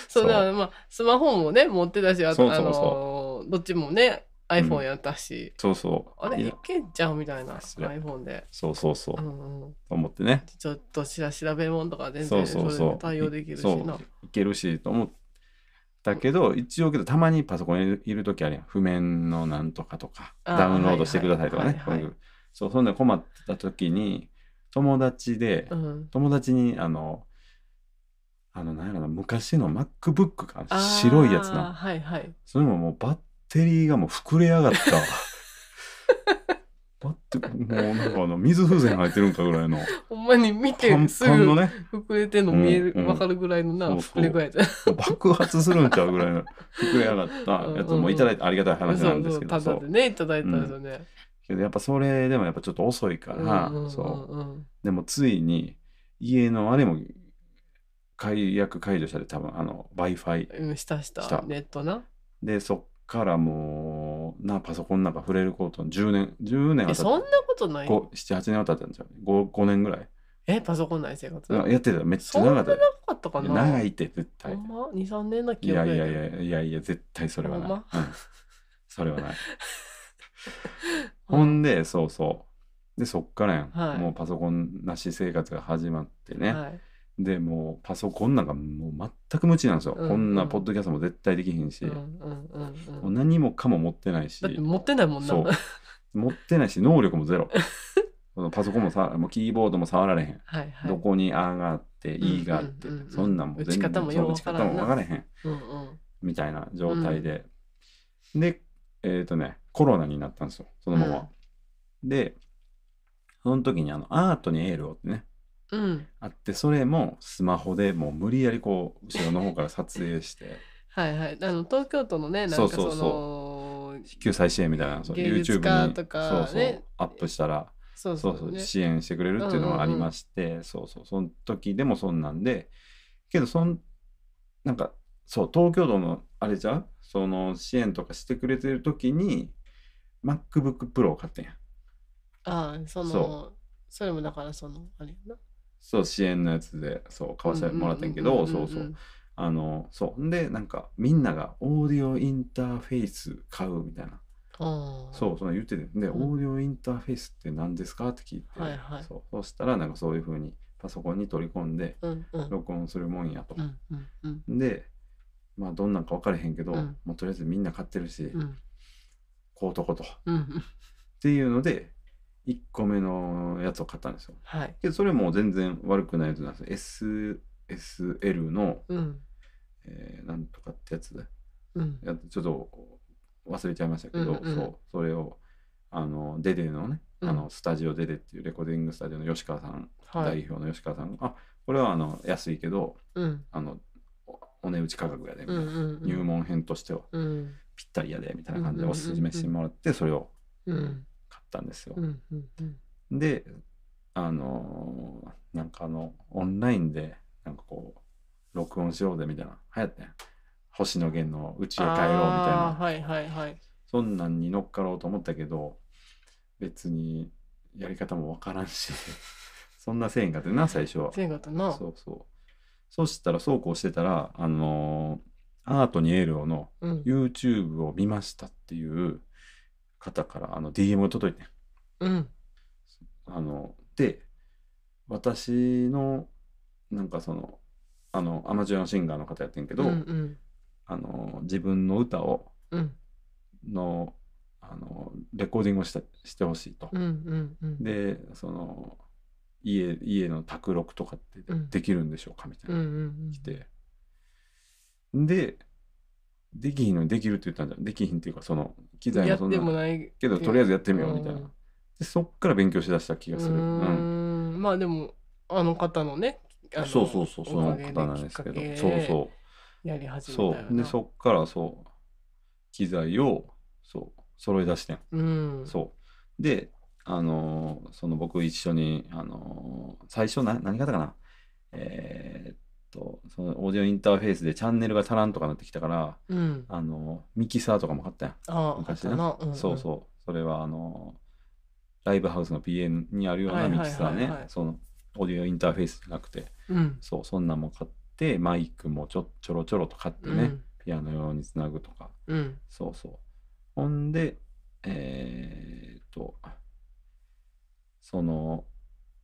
そうだからまあスマホもね持ってたしあとあのー、どっちもね iPhone やったし、そうそうあれいけんちゃうみたいな iPhone でそうそうそう、うんうん、と思ってねちょっとしら調べ物とか全然それで対応できるしないけるしと思ったけど、一応けどたまにパソコンいる時あるやん譜面のなんとかとかダウンロードしてくださいとかね、はいはい、そうそんで困った時に友達で、うん、友達にあのあの、なんやろな、昔の MacBook か、白いやつな。はいはい。それももうバッテリーがもう膨れ上がった。だってもうなんかあの水風船入ってるんかぐらいの。ほんまに見てすぐ膨れてるの見える、うんうん、かるぐらいのな、膨れ具合じゃ爆発するんちゃうぐらいの膨れ上がったやつもいただいてありがたい話なんですけど。ただでねいただいたんですよね。けどやっぱそれでもやっぱちょっと遅いから、うんうんうんうん、そうでもついに家のあれも解約解除したで多分あの w i f i したしたネットなでそっからもうなパソコンなんか触れること10年10年はってそんなことない78年は経ったんじゃん 5, 5年ぐらいえ、パソコンない生活やってためっちゃそんな長かったかな長いって絶ほ対んま ?2、3年のい記や憶いやいやいやいや絶対それはない、ほそれはない ほんでそうそうでそっからやん、はいもうパソコンなし生活が始まってね、ね、はいでもうパソコンなんかもう全く無知なんですよ、うんうん、こんなポッドキャストも絶対できへんし、うんうんうん、も何もかも持ってないしだって持ってないもんなそう持ってないし能力もゼロパソコンもさもうキーボードも触られへん、はいはい、どこに「あ」があって「い」があって、うんうんうんうん、そんなんも全然打ち方も分からへん、うんうん、みたいな状態で、うん、でえっ、ー、とねコロナになったんですよそのまま、うん、でその時にあの「アートにエールを」ってねうんあってそれもスマホでもう無理やりこう後ろの方から撮影して はいはいあの東京都のねなんかそそうそう救済支援みたいなそ YouTube にとかそうそうアップしたらそうそうそう、支援してくれるっていうのがありまして、そうそうその時でもそんなんでけどそんなんかそう東京都のあれじゃその支援とかしてくれてる時に MacBookPro を買ってんやああそのそそれもだからそのあれやなそう支援のやつでそう買わせてもらったんけどそうそうあのそうでなんかみんながオーディオインターフェース買うみたいなそうその言っててで、うん、オーディオインターフェースって何ですかって聞いて、はいはい、そうそしたらなんかそういうふうにパソコンに取り込んで録音するもんやと。うんうん、でまあどんなんか分からへんけど、もうとりあえずみんな買ってるし、こうとこと、っていうので1個目のやつを買ったんですよ。はい。それも全然悪くないやつなんですよ。SSL の、うん、えー、なんとかってやつで、うん、ちょっと忘れちゃいましたけど、うんうん、そうそれをあのデデのね、うん、あのスタジオデデっていうレコーディングスタジオの吉川さん、はい、代表の吉川さんがあこれはあの安いけど、うん、あのお値打ち価格やでうんうんうん、入門編としては、ぴったりやでみたいな感じでおすすめしてもらって、それをったんですよ。うんうんうん、であのー、なんかあのオンラインでなんかこう録音しようぜみたいな流行ってん星野源の「うちへ帰ろう」みたいな、はいはいはい、そんなんに乗っかろうと思ったけど別にやり方も分からんし そんなせえへんかったな最初は。せえへんかったな。そうそうそうしたらそうこうしてたら、あのー、アートにエールをの YouTube を見ましたっていう、うん方からあの DM が届いて、うん、あので私のなんかそのあのアマチュアのシンガーの方やってんけど、うんうん、あの自分の歌を、うん、のあのレコーディングをしたしてほしいと。うんうんうん、でその家家の宅録とかってできるんでしょうか、みたいな、うん、来て。でできひんのにできるって言ったんじゃんできひんっていうかその機材もそんなもないけどとりあえずやってみようみたいな、うん、でそっから勉強しだした気がするうんまあでもあの方のねそうそうそうその方なんですけどそうそうやり始めそうでそっからそう機材をそう揃い出してん、うん、そうであのー、その僕一緒に、あのー、最初な何方かなえー、とそのオーディオインターフェースでチャンネルが足らんとかなってきたから、うん、あのミキサーとかも買ったやんあ昔ねうんうん、そうそうそれはあのライブハウスの p n にあるようなミキサーね、そのオーディオインターフェースじゃなくて、うん、そうそんなんも買ってマイクもちょちょろちょろと買ってね、うん、ピアノ用につなぐとか、そうそうほんでえー、っとその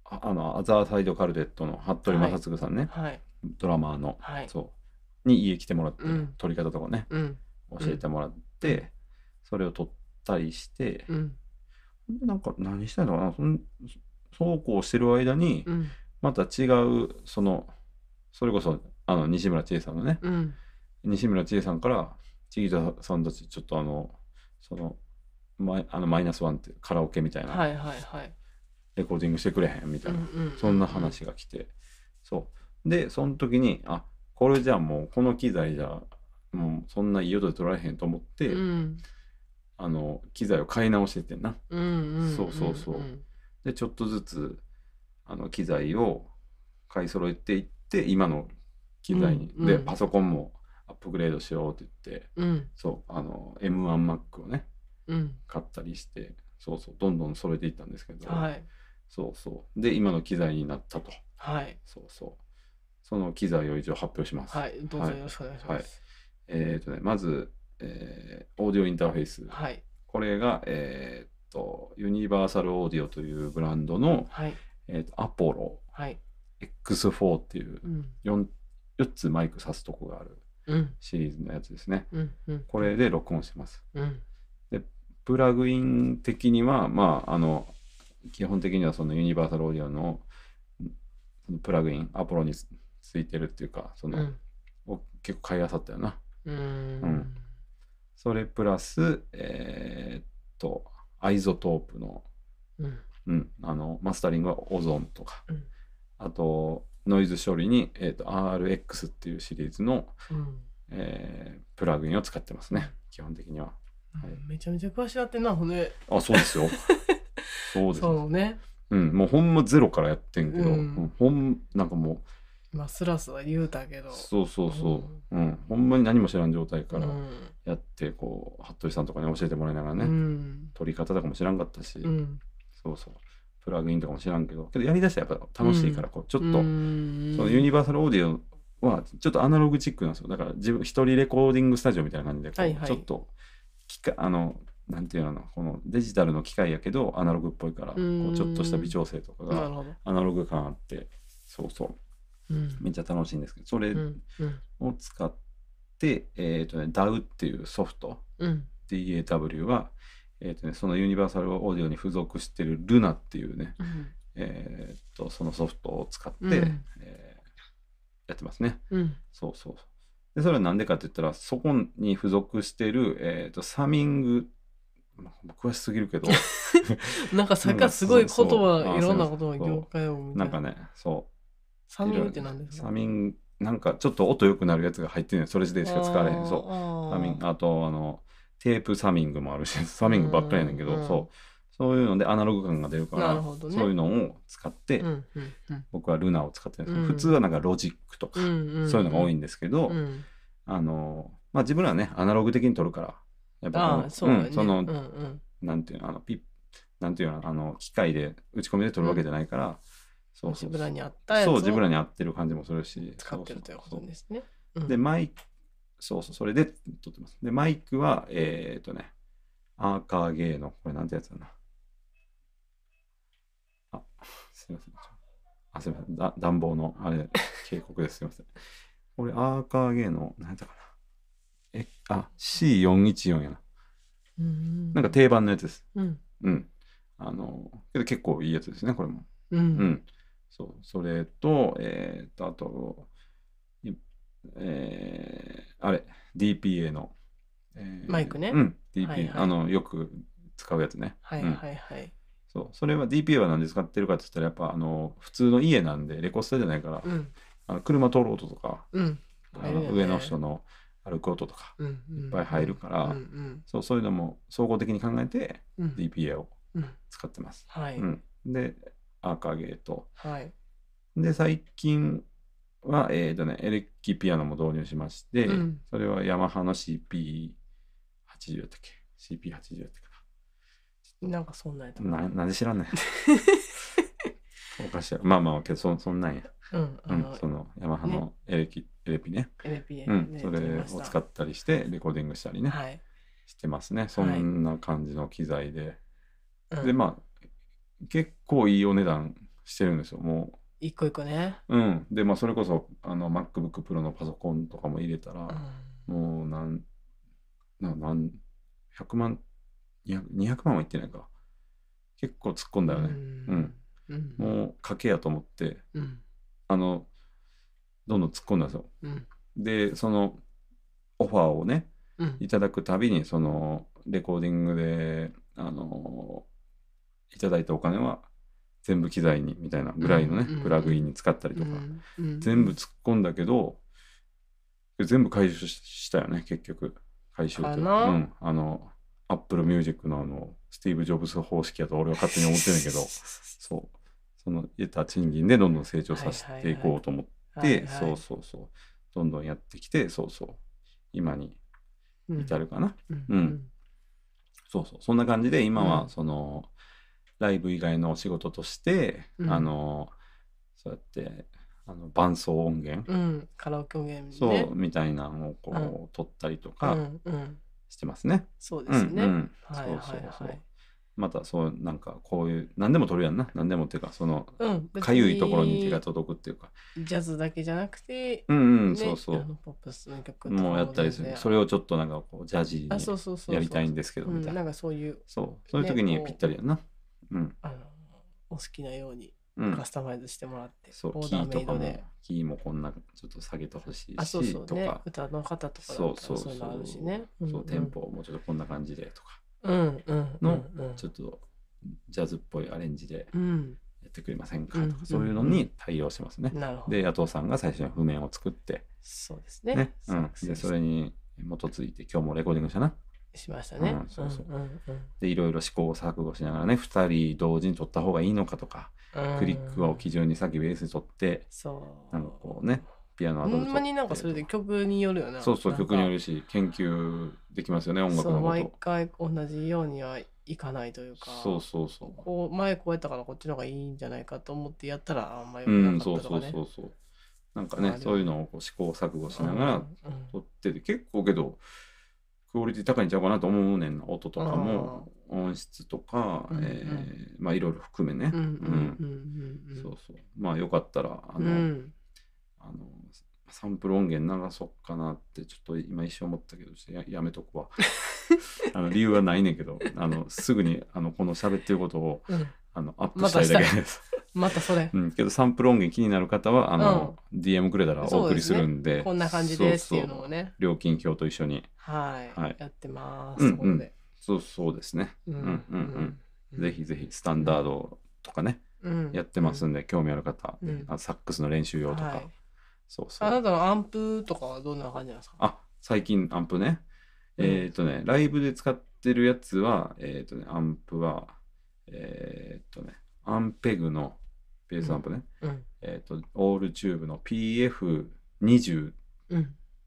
あのアザーサイドカルテットの服部正嗣さんね、はい、ドラマーの、はい、そうに家来てもらって、うん、撮り方とかね、うん、教えてもらって、うん、それを撮ったりして、うん、なんか何したいのかなそうこうしてる間に、また違うそのそれこそあの西村千恵さんのね、西村千恵さんから千恵さんたちちょっとあのそのマイあのマイナスワンってカラオケみたいな、はいはいはい、レコーディングしてくれへんみたいな、うんうんそんな話が来てそうで、その時に、あ、これじゃあもうこの機材じゃ、もうそんな色で撮られへんと思って、うん、あの、機材を買い直しててんな。うんうんうん、そうそうそう。で、ちょっとずつ、あの、機材を買い揃えていって、今の機材に。うんうん、で、パソコンもアップグレードしようって言って、うん、そう、あの、M1Mac をね、うん、買ったりして、そうそう、どんどん揃えていったんですけど、はい、そうそう。で、今の機材になったと。はい。そうそう。その機材を一応発表します。はい、どうぞよろしくお願いします。はいはい、えっ、ー、とね、まず、えー、オーディオインターフェース。はい、これが、えー、と、ユニバーサルオーディオというブランドの、はいえーと、とアポロ、はい、X4 っていう 4,、う4つマイク挿すとこがあるシリーズのやつですね。うんうん、これで録音してます。うん、でプラグイン的には、まあ、あの基本的にはそのユニバーサルオーディオのプラグインアポロについてるっていうかその、うん、結構買いあさったよな。うんうんそれプラスえー、っとアイゾトープの,、うんうん、あのマスタリングはオゾンとか、うん、あとノイズ処理に、えー、っと RX っていうシリーズの、うんえー、プラグインを使ってますね基本的には。はい、めちゃめちゃ詳しなってんな骨あそうですよ そうですねうんもうほんまゼロからやってんけど、うん、ほんなんかもうまあすらすら言うたけどそうそうそう、うん、うん、ほんまに何も知らん状態からやって、こう服部さんとかに教えてもらいながらね、うん、取り方とかも知らんかったし、うん、そうそうプラグインとかも知らんけどけどやりだしたらやっぱ楽しいから、こうちょっと、そのユニバーサルオーディオはちょっとアナログチックなんですよだから自分一人レコーディングスタジオみたいな感じでこう、はいはい、ちょっとあのなんていうのこのデジタルの機械やけどアナログっぽいからこうちょっとした微調整とかがアナログ感あってそうそうめっちゃ楽しいんですけど、それを使って、えーとね、DAW っていうソフト、DAW は、えーとね、そのユニバーサルオーディオに付属してる Luna っていうね、えー、とそのソフトを使って、うんえー、やってますね。うん、そうそうでそれは何でかって言ったらそこに付属してる、えーと、サミング詳しすぎるけど なんかそれかすごい言葉いろんなこと業界をなんかねそう酸味って何ですか酸なんかちょっと音良くなるやつが入ってるそれでしか使われへんそうサミンあとあのテープサミングもあるしサミングばっかりやねんけど、うん、そうそういうのでアナログ感が出るから、ね、そういうのを使って、うんうんうん、僕はルナを使ってるんですけど、うん、普通はなんかロジックとか、うんうんうん、そういうのが多いんですけど、うん、あのまあ自分らはねアナログ的に撮るからやっぱそ、ね,、うん、その、うんうん、なんていうのあのピなんていうのあの機械で打ち込みで撮るわけじゃないから、そうそうそうに合ったやつをそうに合ってる感じもするし使ってるということですね。でマイクそうそうそれで撮ってますでマイクはえーっとねアーカーゲーのこれなんてやつだなあすいませんあすいませんだ暖房のあれ 警告ですすいませんこれアーカーゲーの何やったかなえあ C414 やなうんなんか定番のやつですうんうんあのけど結構いいやつですねこれもううんそう、それと、えー、っと、あと、えー、あれ、DPA の、えー、マイクね。うん、DPA、はいはい、あの、よく使うやつね。はいはいはい。うん、そうそれは DPA は何で使ってるかって言ったらやっぱあの普通の家なんでレコスタじゃないから、うん、あの車通る音とか、うん、あの、上の人の歩く音とかいっぱい入るから、うんそうそういうのも総合的に考えて DPA を使ってます。はい、で赤ゲート。はい、で最近は、えーとね、エレキピアノも導入しまして、うん、それはヤマハの CP80 やったっけ ?CP80 やったかな。なんかそんなやっな。なんで知らんのや。おかしい。まあまあ、けどそそんなんや。うん、うん、そのヤマハのエレキ、ね、エレピね。エレピね、うん、それを使ったりして、レコーディングしたりね。はい、してますね。そんな感じの機材で。はい、で、まあ、結構いいお値段してるんですよもう一個一個ねうんでまあそれこそあの MacBookPro のパソコンとかも入れたら、うん、もうなんな100万 200, 200万はいってないか結構突っ込んだよねうん、うん、もう賭けやと思って、うん、あのどんどん突っ込んだんですよ、でそのオファーをね、いただくたびにそのレコーディングであのいただいたお金は全部機材にみたいなぐらいのね、うんうん、プラグインに使ったりとか、うん、全部突っ込んだけど全部回収したよね結局回収というか、うん、あのアップルミュージックのあのスティーブ・ジョブズ方式やと俺は勝手に思ってんだけど そうその得た賃金でどんどん成長させていこうと思って、そうそうそうどんどんやってきてそうそう今に至るかな、うん、うん、そうそうそんな感じで今はその、うんライブ以外のお仕事として、うん、あのそうやってあの伴奏音源、うん、カラオケ音源、ね、そうみたいなのをこう、うん、撮ったりとかしてますね。そうですね、うんそうそうそうまたそうなんかこういう何でも撮るやんな何でもっていうかそのかゆ、いところに手が届くっていうかジャズだけじゃなくてうんうん、そうそうポップスの曲もやったりするそれをちょっとなんかこうジャジーにやりたいんですけどみたいなそういうそうそういう時にぴったりやなうんあのお好きなようにカスタマイズしてもらって、そうオーキダーメとイかドでキーもこんなちょっと下げてほしいあそうそしうとか歌の方とかそうそうそういうのあるしねそうテンポをもうちょっとこんな感じでとかのちょっとジャズっぽいアレンジでやってくれませんかとうんかそういうのに対応しますね。なるほどで野党さんが最初に譜面を作ってそうですねね、うん、でそれに基づいて今日もレコーディングしたなしましたね。でいろいろ試行錯誤しながらね2人同時に取った方がいいのかとか、クリックを基準にさっきベースに取ってそうなんかこうねピアノアドほんまになんかそれで曲によるよなそうそう曲によるし研究できますよね音楽のこと毎回同じようにはいかないというかそうそうそうこう前こうやったからこっちの方がいいんじゃないかと思ってやったらあんまりよくないですね、うん、そうそうそうそうなんかねそういうのをこう試行錯誤しながら取ってて、結構けどクオリティ高いんちゃうかなと思うねん音とかも音質とか、うんうん、えー、まあいろいろ含めねそうそうまあよかったらあの、うん、あのサンプル音源流そうかなってちょっと今一瞬思ったけどややめとくわ あの理由はないねんけどあのすぐにあのこの喋ってることを、うんあの、アップしたいだけです。またそれ。うん、けどサンプル音源気になる方は、あの、うん、DM くれたらお送りするんで。でね、こんな感じですっていうのをね。料金表と一緒に。はい。はい、やってます。うんうん、そうそうですね。うんうんうん。ぜひぜひ、スタンダードとかね、うん、やってますんで、興味ある方、サックスの練習用とか。はい、そうそう。あなたのアンプとかはどんな感じなんですかあ、最近アンプね。えっ、ー、とね、ライブで使ってるやつは、えっ、ー、とね、アンプは、えー、っとね、アンペグのベースアンプね、うんうん、えー、っと、オールチューブの PF20 っ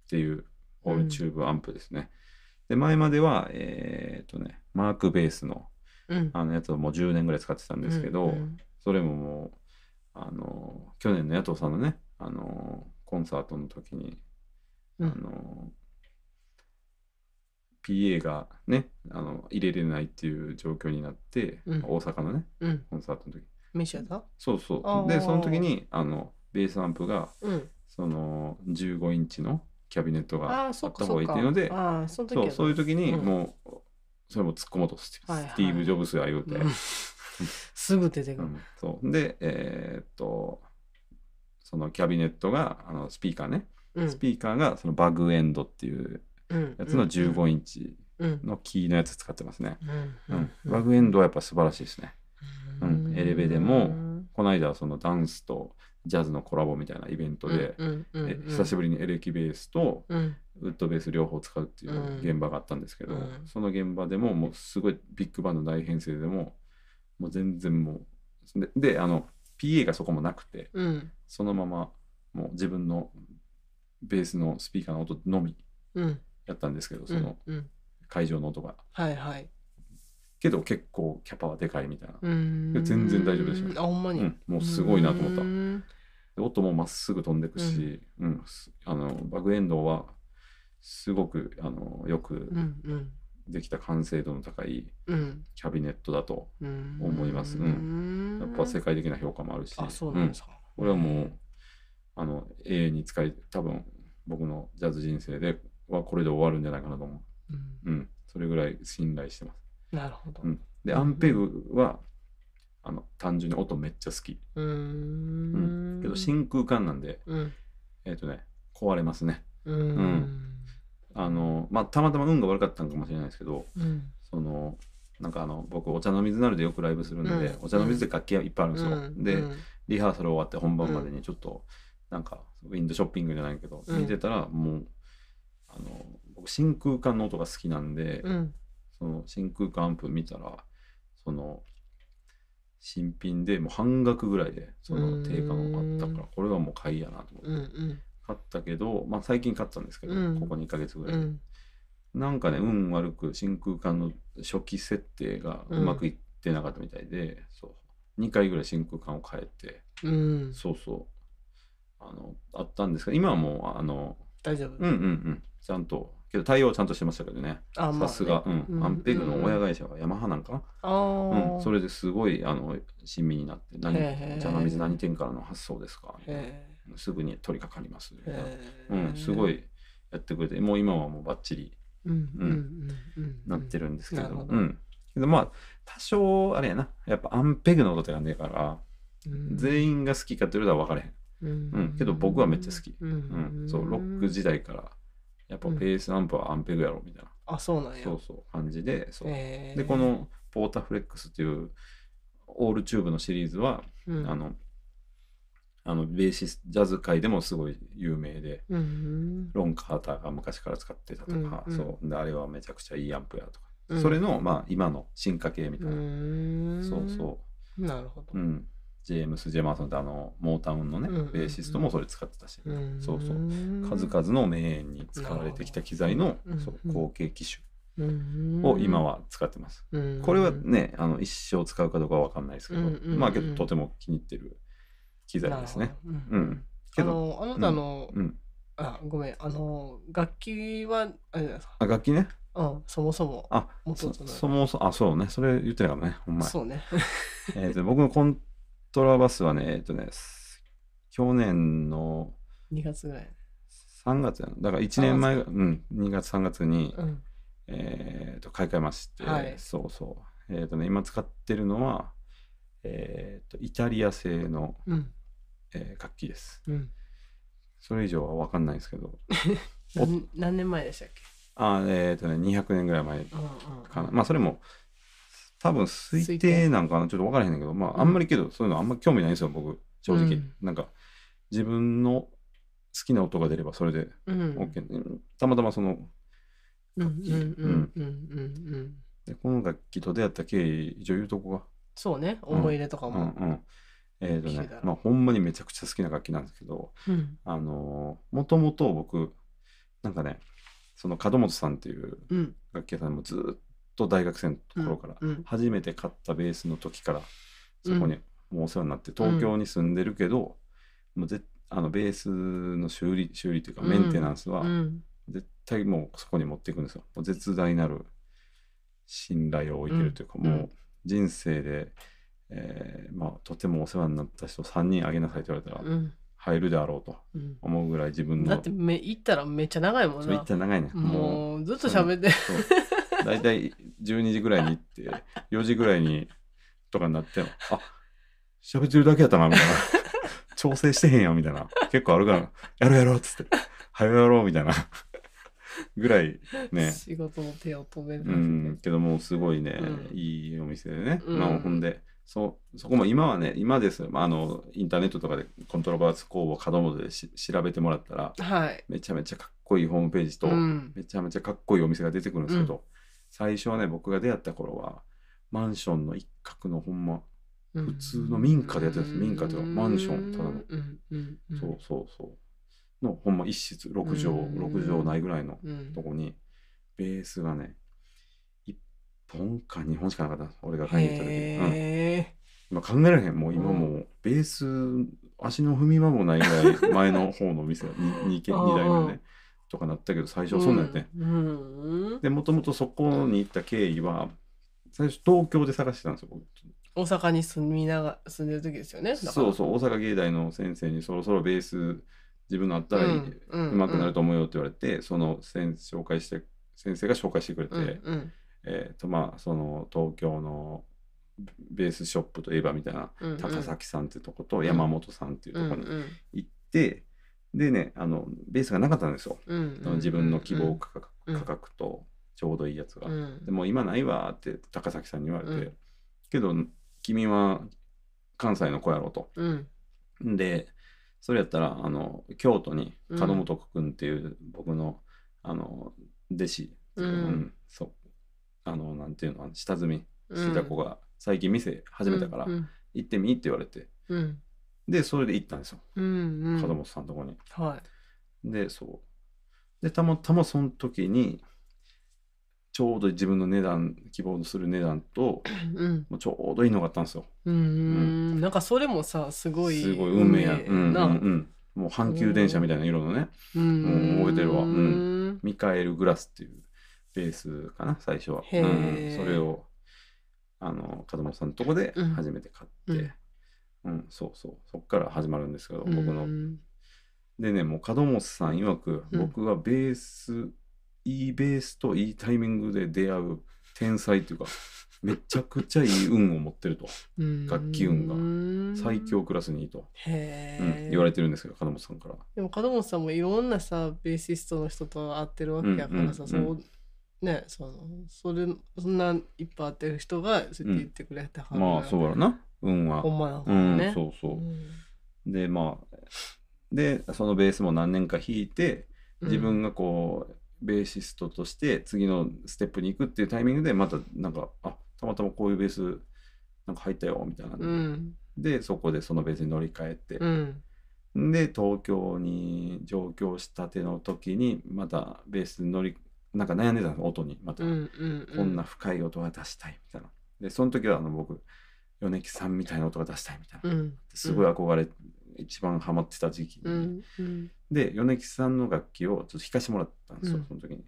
ていうオールチューブアンプですね。で、前までは、えっとね、マークベースの、あのやつをもう10年ぐらい使ってたんですけど、うんうん、それももう、あの、去年の野党さんのね、あの、コンサートの時に、あの、PA がねあの入れれないっていう状況になって、うん大阪のねうんコンサートの時メシアだそうそうでその時にあのベースアンプがうんその15インチのキャビネットがああっそた方がいいっていうのでそのそうそういう時にうんもう、それも突っ込もうとスティ、はいはいスティーブ・ジョブスが言うて、うんすぐ出てくうるんそうでえーっとそのキャビネットがあのスピーカーね、うんスピーカーがそのバグエンドっていうやつの15インチのキーのやつ使ってますね。ラグエンドはやっぱ素晴らしいですね。うん、エレベでもこの間そのダンスとジャズのコラボみたいなイベントで、久しぶりにエレキベースとウッドベース両方使うっていう現場があったんですけど、その現場でももうすごいビッグバンド大編成でももう全然もうでであの PA がそこもなくて、そのままもう自分のベースのスピーカーの音のみやったんですけどその会場の音が、はいはいけど結構キャパはでかいみたいな全然大丈夫でしたあほんまに、うん、もうすごいなと思った音もまっすぐ飛んでくし、うん、うん、あのバグエンドはすごくあのよくできた完成度の高いキャビネットだと思います、うん、うん、やっぱ世界的な評価もあるしあそうなんですか、これはもうあの永遠に使い多分僕のジャズ人生ではこれで終わるんじゃないかなと思う。うん、うん、それぐらい信頼してます。なるほど。うん、で、アンペグは、あの単純に音めっちゃ好き。うん,、けど真空管なんで、えっ、とね、壊れますね。うん。あの、まあ、たまたま運が悪かったのかもしれないですけど、その、なんかあの僕お茶の水なるでよくライブするんで、お茶の水で楽器はいっぱいあるんですよ、で、リハーサル終わって本番までにちょっとなんかウィンドショッピングじゃないけど、見てたらもうあの僕真空管の音が好きなんで、うん、その真空管アンプ見たらその新品でもう半額ぐらいでその定価もあったからこれはもう買いやなと思って、うんうん、買ったけど、まあ、最近買ったんですけど、うん、ここ2か月ぐらいで、うん、なんかね運悪く真空管の初期設定がうまくいってなかったみたいで、そう2回ぐらい真空管を変えて、そうそうあのあったんですが今はもうあの大丈夫うんうんうんちゃんとけど対応ちゃんとしてましたけどねさすが、アンペグの親会社はヤマハなんかな、あうん、それですごいあの親身になって何茶の水何点からの発想ですかすぐに取り掛かります、うん、すごいやってくれてもう今はもうばっちりなってるんですけどど、うん、けどまあ多少あれやなやっぱアンペグのことやねえから、全員が好きかというとは分かれへんうん、けど僕はめっちゃ好き、うんそうロック時代からやっぱペースアンプはアンペグやろみたいな、あそうなんやそうそう感じでそう、えー、でこのポータフレックスっていうオールチューブのシリーズは、あのあのベーシスジャズ界でもすごい有名で、うんうん、ロン・カーターが昔から使ってたとか、うんうん、そうであれはめちゃくちゃいいアンプやとか、うん、それの、まあ、今の進化系みたいな、うん、そうそうなるほど、うん、ジェームス・ジェマーソンってあのモータウンのね、ベーシストもそれ使ってたし、そうそう数々の名演に使われてきた機材の、そう後継機種を今は使ってます、これはねあの一生使うかどうかは分かんないですけど、まあけどとても気に入ってる機材ですね。うんけどあのあなたの、うんあごめんあの楽器はあれじゃないですかあ楽器ねうんそもそもあそそもそあそうねそれ言ってなかったねほんまそうね えと僕のコントラバスはね、えっとね、去年の2月ぐらい。3月やだから1年前、うん、2月、3月に、うん、えっ、と、買い替えまして、はい、そうそう。えっ、ー、とね、今使ってるのは、えっ、ー、と、イタリア製の、うん、え楽器です、うん。それ以上は分かんないですけど。何年前でしたっけああ、えっ、とね、200年ぐらい前かな。うんうん、まあ、それも、多分推定なんかなちょっと分からへんけどまああんまりけど、そういうのあんまり興味ないんですよ僕正直、うん、なんか自分の好きな音が出ればそれで OK、うん、たまたまそのこの楽器と出会った経緯一応言うとこがそうね思い入れとかも、うんうんえっ、ー、とねまあほんまにめちゃくちゃ好きな楽器なんですけど、うん、あのもともと僕なんかねその門本さんっていう楽器屋さんもずっと大学生のところから、初めて買ったベースの時からそこにもうお世話になって東京に住んでるけど、もうぜあのベースの修理修理というかメンテナンスは絶対もうそこに持っていくんですよ。もう絶大なる信頼を置いてるというか、もう人生で、えーまあ、とてもお世話になった人3人あげなさいと言われたら。入るであろうと思うぐらい自分の、だってめ行ったらめっちゃ長いもんなめっちゃ長いねもうずっと喋って大体12時ぐらいに行って4時ぐらいにとかになってしあ喋ってるだけやったなみたいな 調整してへんやみたいな結構あるからやろうやろうっつって早やろうみたいなぐらいね仕事の手を止める、うんけどもうすごいね、うん、いいお店でね、うん、まあほんでそそこも今はね今です、まあ、あのインターネットとかでコントロバーツ工房門本で調べてもらったら、はい、めちゃめちゃかっこいいホームページと、うん、めちゃめちゃかっこいいお店が出てくるんですけど、最初はね僕が出会った頃はマンションの一角のほんま普通の民家でやってたんです、民家というかマンションただの、そうそうそうのほんま一室6畳、う6畳ないぐらいのとこに、ベースがね1本か2本しかなかった俺が買いに行った時、うん、今考えられへんもう今もベース足の踏み場もないぐらい前の方の店 2, 2, 2台目ねとかなったけど最初はそんなんやってでもともとそこに行った経緯は最初東京で探してたんですよ大阪に住みなが住んでる時ですよねそうそう大阪芸大の先生にそろそろベース自分のあったらいい、うん、うまくなると思うよって言われて、その先紹介して先生が紹介してくれて、うんうん、えー、とまあその東京のベースショップといえばみたいな、うんうん、高崎さんってとこと山本さんっていうとこに行って、でねあのベースがなかったんですよ、自分の希望価格,、価格とちょうどいいやつが、でも今ないわって高崎さんに言われて、けど君は関西の子やろと、でそれやったらあの京都に門本君っていう僕の,、あの弟子、うんそあのなんていうの下積みしてた子が最近店始めたから、行ってみって言われて、で、それで行ったんですよ。うんうん、門本さんのとこに。はい。で、そう。で、たまたまその時に、ちょうど自分の値段、希望する値段と、うん、うちょうどいいのがあったんですよ。うんうん、なんかそれもさ、すごい。すごい運命や。うん、うん、もう阪急電車みたいな色のね。うん、覚えてるわ。うん。ミカエル・グラスっていうベースかな、最初は。うん、それを、あの、門本さんのとこで初めて買って。うん、そうそうそっから始まるんですけど僕の。でねもう門本さん曰く僕がベース、いいベースといいタイミングで出会う天才っていうか めちゃくちゃいい運を持ってると楽器運が最強クラスにいいと、うん、言われてるんですけど門本さんからでも門本さんもいろんなさベーシストの人と会ってるわけやからさ、うんうんうん、そうねそそれそんないっぱい会ってる人がそうやって言ってくれたはず、うん、まあそうやろな運は。ほんまやね。うん、そうそう。でまあでそのベースも何年か弾いて自分がこう、ベーシストとして次のステップに行くっていうタイミングでまたなんかあたまたまこういうベースなんか入ったよみたいな、うん、でそこでそのベースに乗り換えて、うん、で東京に上京したての時にまたベースに乗りなんか悩んでたの音にまた、こんな深い音は出したいみたいなでその時はあの僕米木さんみたいな音が出したいみたいな、うん、すごい憧れ、うん、一番ハマってた時期に、で米木さんの楽器をちょっと弾かしてもらったんですよ、その時に。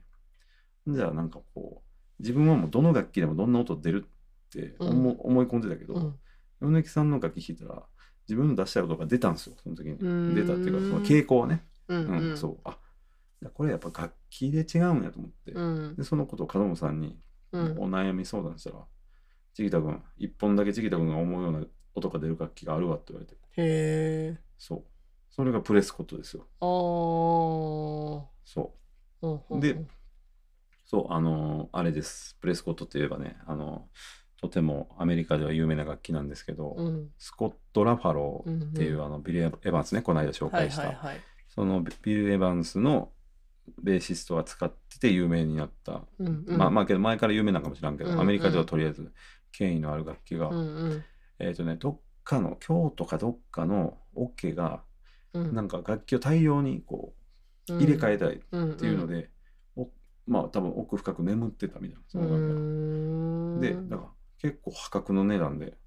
じゃあなんかこう自分はもうどの楽器でもどんな音出るって思,、思い込んでたけど、米木さんの楽器弾いたら自分の出したい音が出たんですよその時に出たっていうかその傾向はね、うんそうあこれやっぱ楽器で違うんやと思って、でそのことを門本さんにお悩み相談したら、千木田君一本だけ千木田君が思うような音が出る楽器があるわって言われてへえそうそれがプレスコットですよああそうでそうあのー、あれですプレスコットといえばねあのー、とてもアメリカでは有名な楽器なんですけど、うん、スコット・ラファローっていう、うんうん、あのビリー・エヴァンスねこの間紹介した、そのビル・エヴァンスのベーシストが使ってて有名になった、うんうん、まあまあけど前から有名なんかもしらんけど、うんうん、アメリカではとりあえず権威のある楽器が、うんうん、えっ、ー、とねどっかの京都かどっかのオッケが、うん、なんか楽器を大量にこう入れ替えたいっていうので、うんうんうん、まあ多分奥深く眠ってたみたいなその楽器が。でだから結構破格の値段で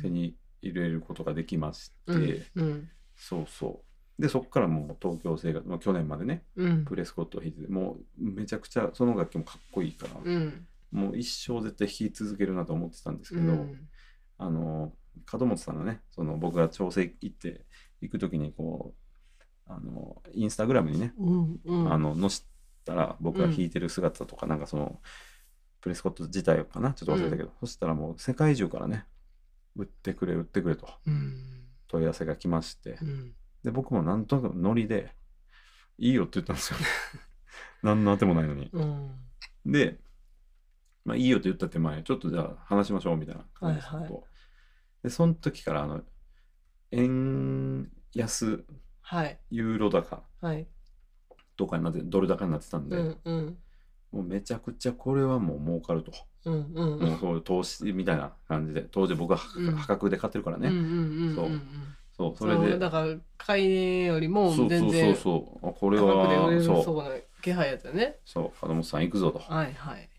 手に入れることができまして、うんうん、そうそうでそこからもう東京生活、まあ、去年までね、うん、プレスコットを弾いてもうめちゃくちゃその楽器もかっこいいから、うん、もう一生絶対弾き続けるなと思ってたんですけど、うん、あの門本さんがねその僕が調整行って行く時にこうあのインスタグラムにね、うんうん、あの載したら僕が弾いてる姿とか、うん、なんかそのプレスコット自体かなちょっと忘れたけど、うん、そしたらもう世界中からね売ってくれ売ってくれと、問い合わせが来まして、で僕もなんとなくノリで「いいよ」って言ったんですよ何 のあてもないのに。でまあ、いいよと言った手前ちょっとじゃあ話しましょうみたいな感じで,、はいはい、でその時からあの円安、はい、ユーロ高、はい、とかになってドル高になってたんで、うんうん、もうめちゃくちゃこれはもう儲かると、うんうん、もうそう投資みたいな感じで当時僕は破格で買ってるからね、うん、そう。そうそれでだから買いよりも全然そうそうそうこれはそう気配やったねそう門本さん行くぞと思って、はいはい、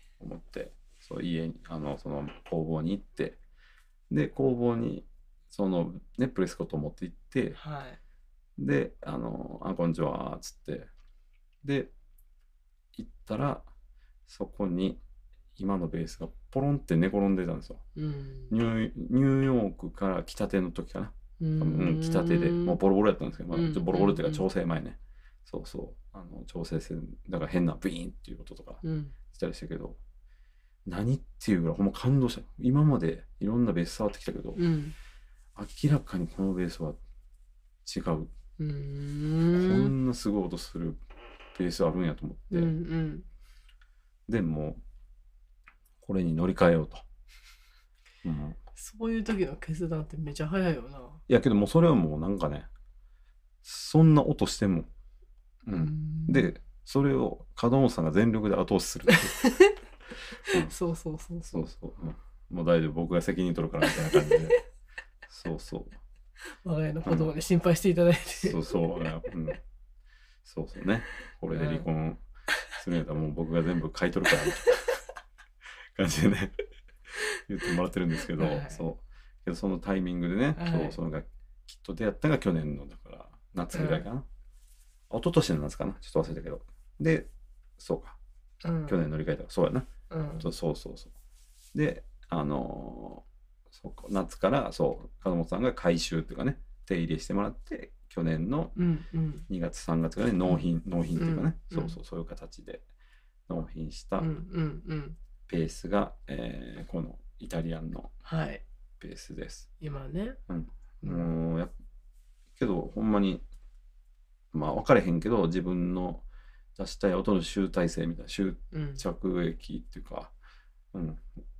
そ家あのその工房に行ってで工房にそのねプレスコットを持って行って、はい、で「あのあこんにちは」っつってで行ったらそこに今のベースがポロンって寝転んでたんですよ、うん、ニューヨークから来たての時かな、うん、来たてでもうボロボロやったんですけど、まあ、ちょボロボロっていうか調整前ね、そうそうあの調整線だから変なブイーンっていうこととかしたりしたけど、何っていうぐらいほんま感動した今までいろんなベース触ってきたけど、うん、明らかにこのベースは違うこんなすごい音するベースあるんやと思って、うんうん、でもこれに乗り換えようと、うん、そういう時の決断ってめちゃ早いよないやけどもうそれはもうなんかねそんな音しても、うん、でそれを門本さんが全力で後押しするって そうそうそうそうそうもう大丈夫僕が責任取るからみたいな感じで そうそう我が家のことで心配していただいて、そうそう、うん、そうそうねこれで離婚するんやったらもう僕が全部買い取るからみたいな感じでね言ってもらってるんですけど、はい、そうけどそのタイミングでね、はい、そうそのがきっと出会ったが去年のだから夏ぐらいかな、うん、一昨年の夏かなちょっと忘れたけどでそうか、うん、去年乗り換えたらそうやなうんそうそうそうそうであのーそうか夏からそう門本さんが回収っていうかね手入れしてもらって去年の2月3月がね納品納品っていうかね、うんそうそうそういう形で納品したんうんうんベースが、えーこのイタリアンのはいースです。今ねもうやけどほんまにまあ分かれへんけど自分の出したい音の集大成みたいな集着駅っていうか、うん、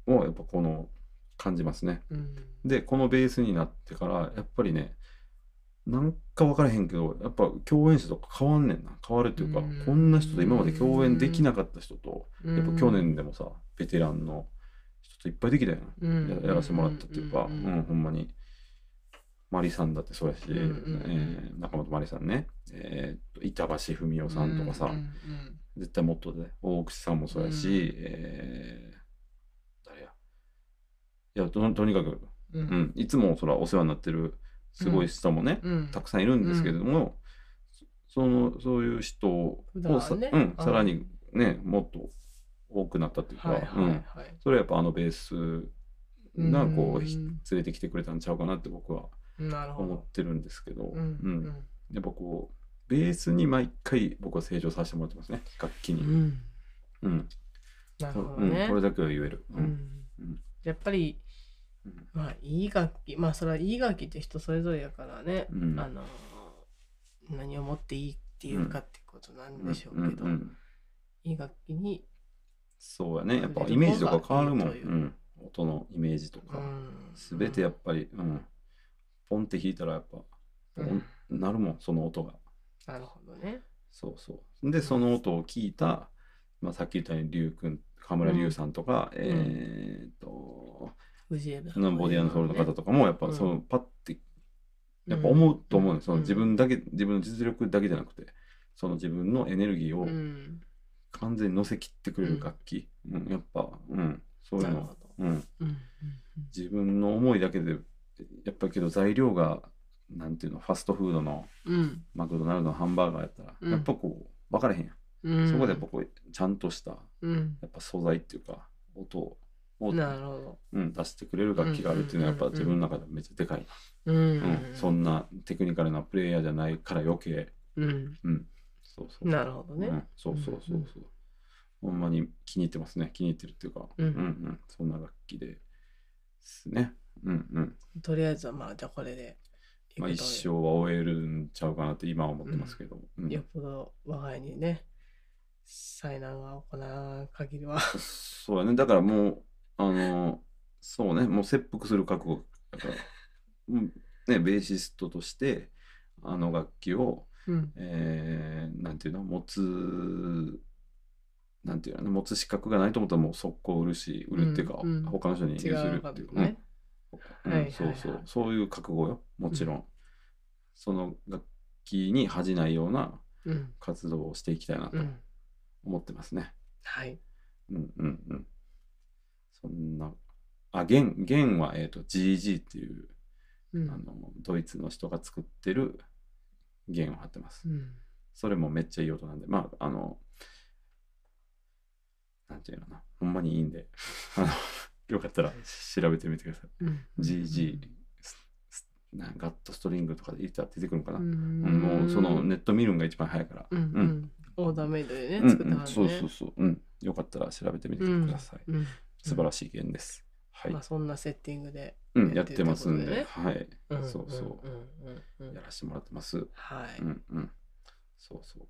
うん、をやっぱこの感じますね。うん、でこのベースになってからやっぱりねなんか分からへんけどやっぱ共演者とか変わんねんな変わるっていうか、うん、こんな人と今まで共演できなかった人と、やっぱ去年でもさベテランの人といっぱいできたよな、やらせてもらったっていうか、うんほんまに。マリさんだってそうやし、え中本マリさんね、えー、っと板橋文雄さんとかさ、絶対もっとね大口さんもそうやし、うん、えー、誰やいやととにかく、うん、うん、いつもそらお世話になってるすごい人もね、うん、たくさんいるんですけれども、そのそういう人をさね、うん、さらにねもっと多くなったっていうか、うん、それはやっぱあのベースがこう、連れてきてくれたんちゃうかなって僕は思ってるんですけど、うん、うん、やっぱこうベースに毎回僕は成長させてもらってますね楽器に。うんうん、なるほどこれだけは言える。うん、うん、やっぱり、まあいい楽器まあそれはいい楽器って人それぞれやからね、あの何をもっていいっていうかってことなんでしょうけど、いい楽器にそうやねやっぱイメージとか変わるもん、音のイメージとか、うん、全てやっぱり、うん、ポンって弾いたらやっぱ、うん、なるもんその音が。なるほどね。そうそう。でその音を聞いた、まあ、さっき言ったように龍君河村龍さんとか、うん、えっと、うん、ボディアンソールの方とかもやっぱそのパッて、やっぱ思うと思う、ね、その自分だけ、自分の実力だけじゃなくてその自分のエネルギーを完全に乗せきってくれる楽器、うんやっぱ、うん、そういうの、うんうん自分の思いだけでやっぱりけど材料がなんていうのファストフードの、マクドナルドのハンバーガーやったら、うん、やっぱこう分からへんや、うん、そこでやっぱこうちゃんとした、うん、やっぱ素材っていうか音をうん、出してくれる楽器があるっていうのはやっぱ自分の中でめっちゃでかい、うん、うん、そんなテクニカルなプレイヤーじゃないから余計、うんうん、そうそうなるほどね、うん、そうそうそうそう、ほんまに気に入ってますね気に入ってるっていうか、うんうんそんな楽器ですねうんうんとりあえずはまあじゃあこれでまあ、一生は終えるんちゃうかなって今は思ってますけど、うんうんよっぽど我が家にね災難が行わん限りはそうやねだからもうあのそうねもう切腹する覚悟だから、うんね、ベーシストとしてあの楽器を、うんえーなんていうの持つなんていうの持つ資格がないと思ったらもう速攻売るし売るっていうか、うんうん他の人に譲るうっっていうかね、ね、うんそうそうそういう覚悟よもちろ、うん、その楽器に恥じないような活動をしていきたいなと思ってますね、うん、はいうんうんうんそんなあ弦弦は、えーと、GG っていう、あのドイツの人が作ってる弦を張ってます、それもめっちゃいい音なんでまああのなんていうのなほんまにいいんであのよかったら調べてみてください。うん、GG なガットストリングとかで言ったら出てくるのかなもうそのネット見るのが一番早いから、うんうんオーダーメイドでね作っはね、そうそうそう、うん、よかったら調べてみてください、うんうん、素晴らしいゲームです、はい、まあ、そんなセッティングでやって,、やってますんで、はい、そうそう,、やらせてもらってますはい、うんうん、そうそう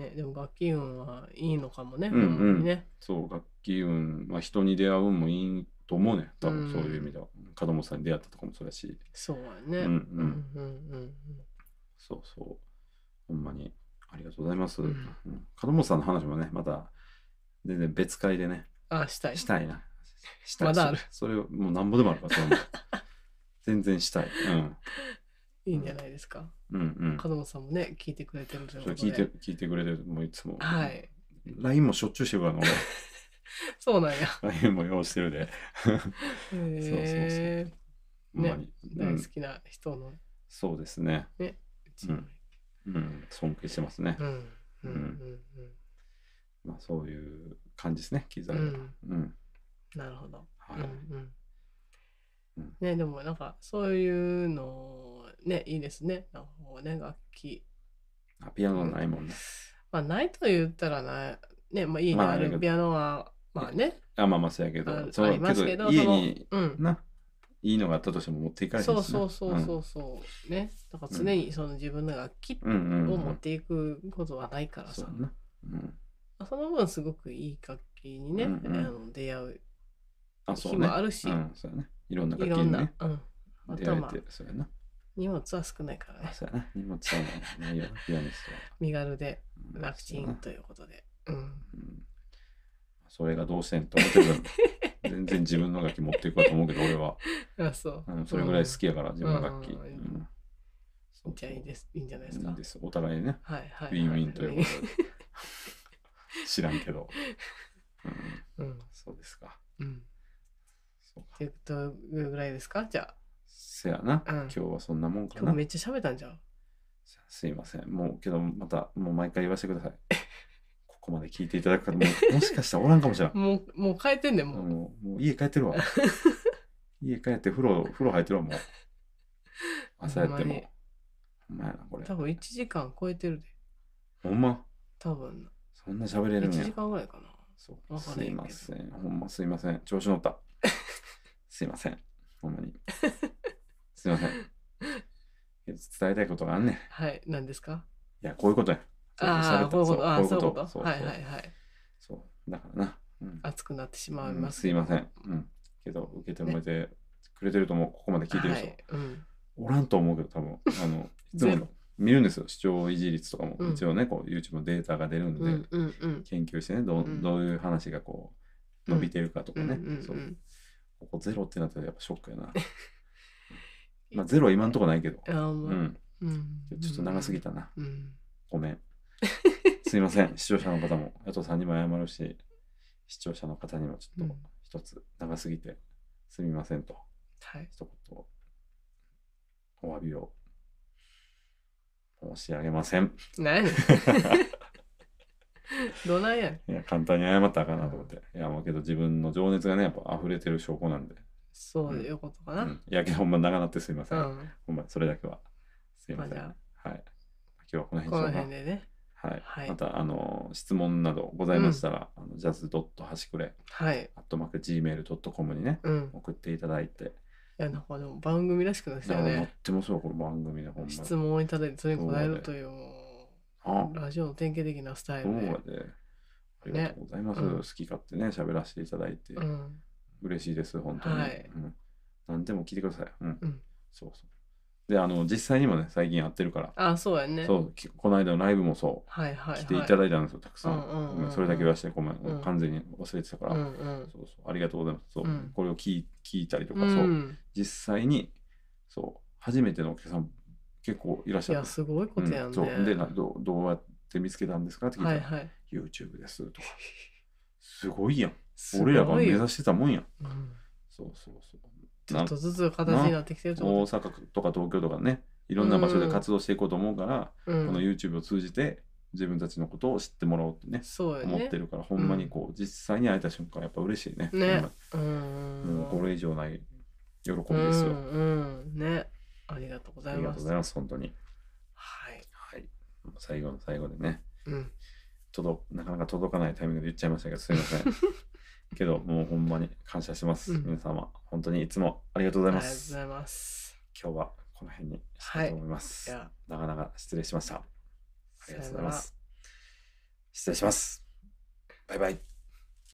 ね、でも楽器運はいいのかもね。うんうん、ねそう楽器運、まあ、人に出会う運もいいと思うね多分そういう意味では、うん、門本さんに出会ったとかもそうだしそうやね、うんうん、うんそうそうほんまにありがとうございます、うん、門本さんの話もねまた全然別会でねあしたいしたいなしたいまだあるそれをもうなんぼでもあるからそ 全然したい、うん、いいんじゃないですか。うんうん。門本さんもね、聞いてくれてるというそう聞いて、聞いてくれてる、もういつも。はい。ラインもしょっちゅうしてくるからな、そうなんや。ラインも用意してるで。へほんまに。え。う大好きな人のそうですね。ね。うん尊敬してますねう。んうんうんまあそういう感じですね、機材うんなるほど。はい。うんね、でもなんかそういうのねいいですねなんかね楽器あピアノないもんね、まあないと言ったらなねまあ家にあるピアノはまあねあまあまあそうやけどそうありますけど家にないいのがあったとしても持っていかれへそうそうそうそうそうねだから常にその自分の楽器を持っていくことはないからさその分すごくいい楽器にね出会う日もあるしそうねいろんな楽器にね。ん。そうやな。荷物は少ないからね。そうやな。荷物はないよ、ピアニストは。身軽で楽ちんということで。それがどうせんと思ってる 全然自分の楽器持っていこうと思うけど、俺は。あ、そう。それぐらい好きやから、自分の楽器。んじゃいいです。いいんじゃないですか。すお互いね。はいはい。ウィンウィンということで。知らんけど。うん。そうですか。うん。っいうとぐらいですかじゃあ。せやな、うん今日はそんなもんか今な日めっちゃ喋ったんじゃん。すいませんもうけどまたもう毎回言わせてください ここまで聞いていただくかももしかしたらおらんかもしれん もう、もう帰ってんねん、もう。もうもう家帰ってるわ 家帰って風呂風呂入ってるわもう朝やってもほんまやなこれ多分1時間超えてるで。ほんま多分そんな喋れるんや時間ぐらいかな。そうかすいませんほんますいません調子乗ったすいません。ほんまに。すいません。伝えたいことがあんねん。いはい、何ですかや、こういうことや。ああ、こういうこと、ああ、そういうこと。はいはいはい。そう。だからな。うん熱くなってしまいます。すいません。うん。けど、受けてもらえてくれてると思う。ここまで聞いてる人。はい、うん。おらんと思うけど、多分。あの、い つも見るんですよ。視聴維持率とかも。一応ね、こう、YouTube のデータが出るんで、うんうんうん。研究してね、どうどういう話がこう、伸びてるかとかね。うんうんうんそう。ここゼロってなったらやっぱショックやな まあゼロは今んとこないけど、うんうん、ちょっと長すぎたな、うん、ごめん すいません視聴者の方もあとさんにも謝るし視聴者の方にもちょっと一つ長すぎてすみませんと、はい、一言お詫びを申し上げません。どないやん。いや、簡単に謝ったらかなと思って。いや、もうけど自分の情熱がね、やっぱ溢れてる証拠なんで。そういうことかうな。ん。いや、けどほんま長なってすいません。うん。ほんま、それだけは。すいません。はい。今日はこのあ、こ辺のにし辺でね。はい。はいまた、あの、質問などございましたら、あのジャズドット端くれ、はい。アットマーク Gmail.com にね、うん。送っていただいて。いや、なんかでも番組らしくなってたや乗っててますうこの番組で、ほんま質問をいただいて、それに答えるというラジオの典型的なスタイルで。そうね。ありがとうございます。ねうん、好き勝手ね、喋らせていただいて。うん、嬉しいです、本当に、はいうん。何でも聞いてください。うん。うん、そうそう。で、あの、実際にもね、最近やってるから。あ、そうやね。そう、この間のライブもそう。はいはい、はい、来ていただいたんですよ、たくさん。うんうんうん、それだけ言わして、ごめん、うん、完全に忘れてたから。うんうん、そうそう。ありがとうございます。そう。これを聞い聞いたりとか、そう。実際に、そう。初めてのお客さん結構いらっしゃる。いやすごいことやんね。うでどどうやって見つけたんですかって聞いたら、はいはい、YouTube ですとか。すごいやん。俺らが目指してたもんやん。うん、そうそうそう。ちょっとずつ形になってきてると大阪とか東京とかねいろんな場所で活動していこうと思うから、うん、この YouTube を通じて自分たちのことを知ってもらおうってね、ね、思ってるからほんまにこう、うん、実際に会えた瞬間やっぱ嬉しいねねうんこれ以上ない喜びですよ、うん、うん、ねありがとうございます。ありがとうございます、本当に。はい。はい、最後の最後でね、うん、届なかなか届かないタイミングで言っちゃいましたけど、すみません。けど、もうほんまに感謝します、うん、皆様。本当にいつもありがとうございます。ありがとうございます。今日はこの辺にしたいと思います。はい、なかなか失礼しました。ありがとうございます。失礼します。バイバイ。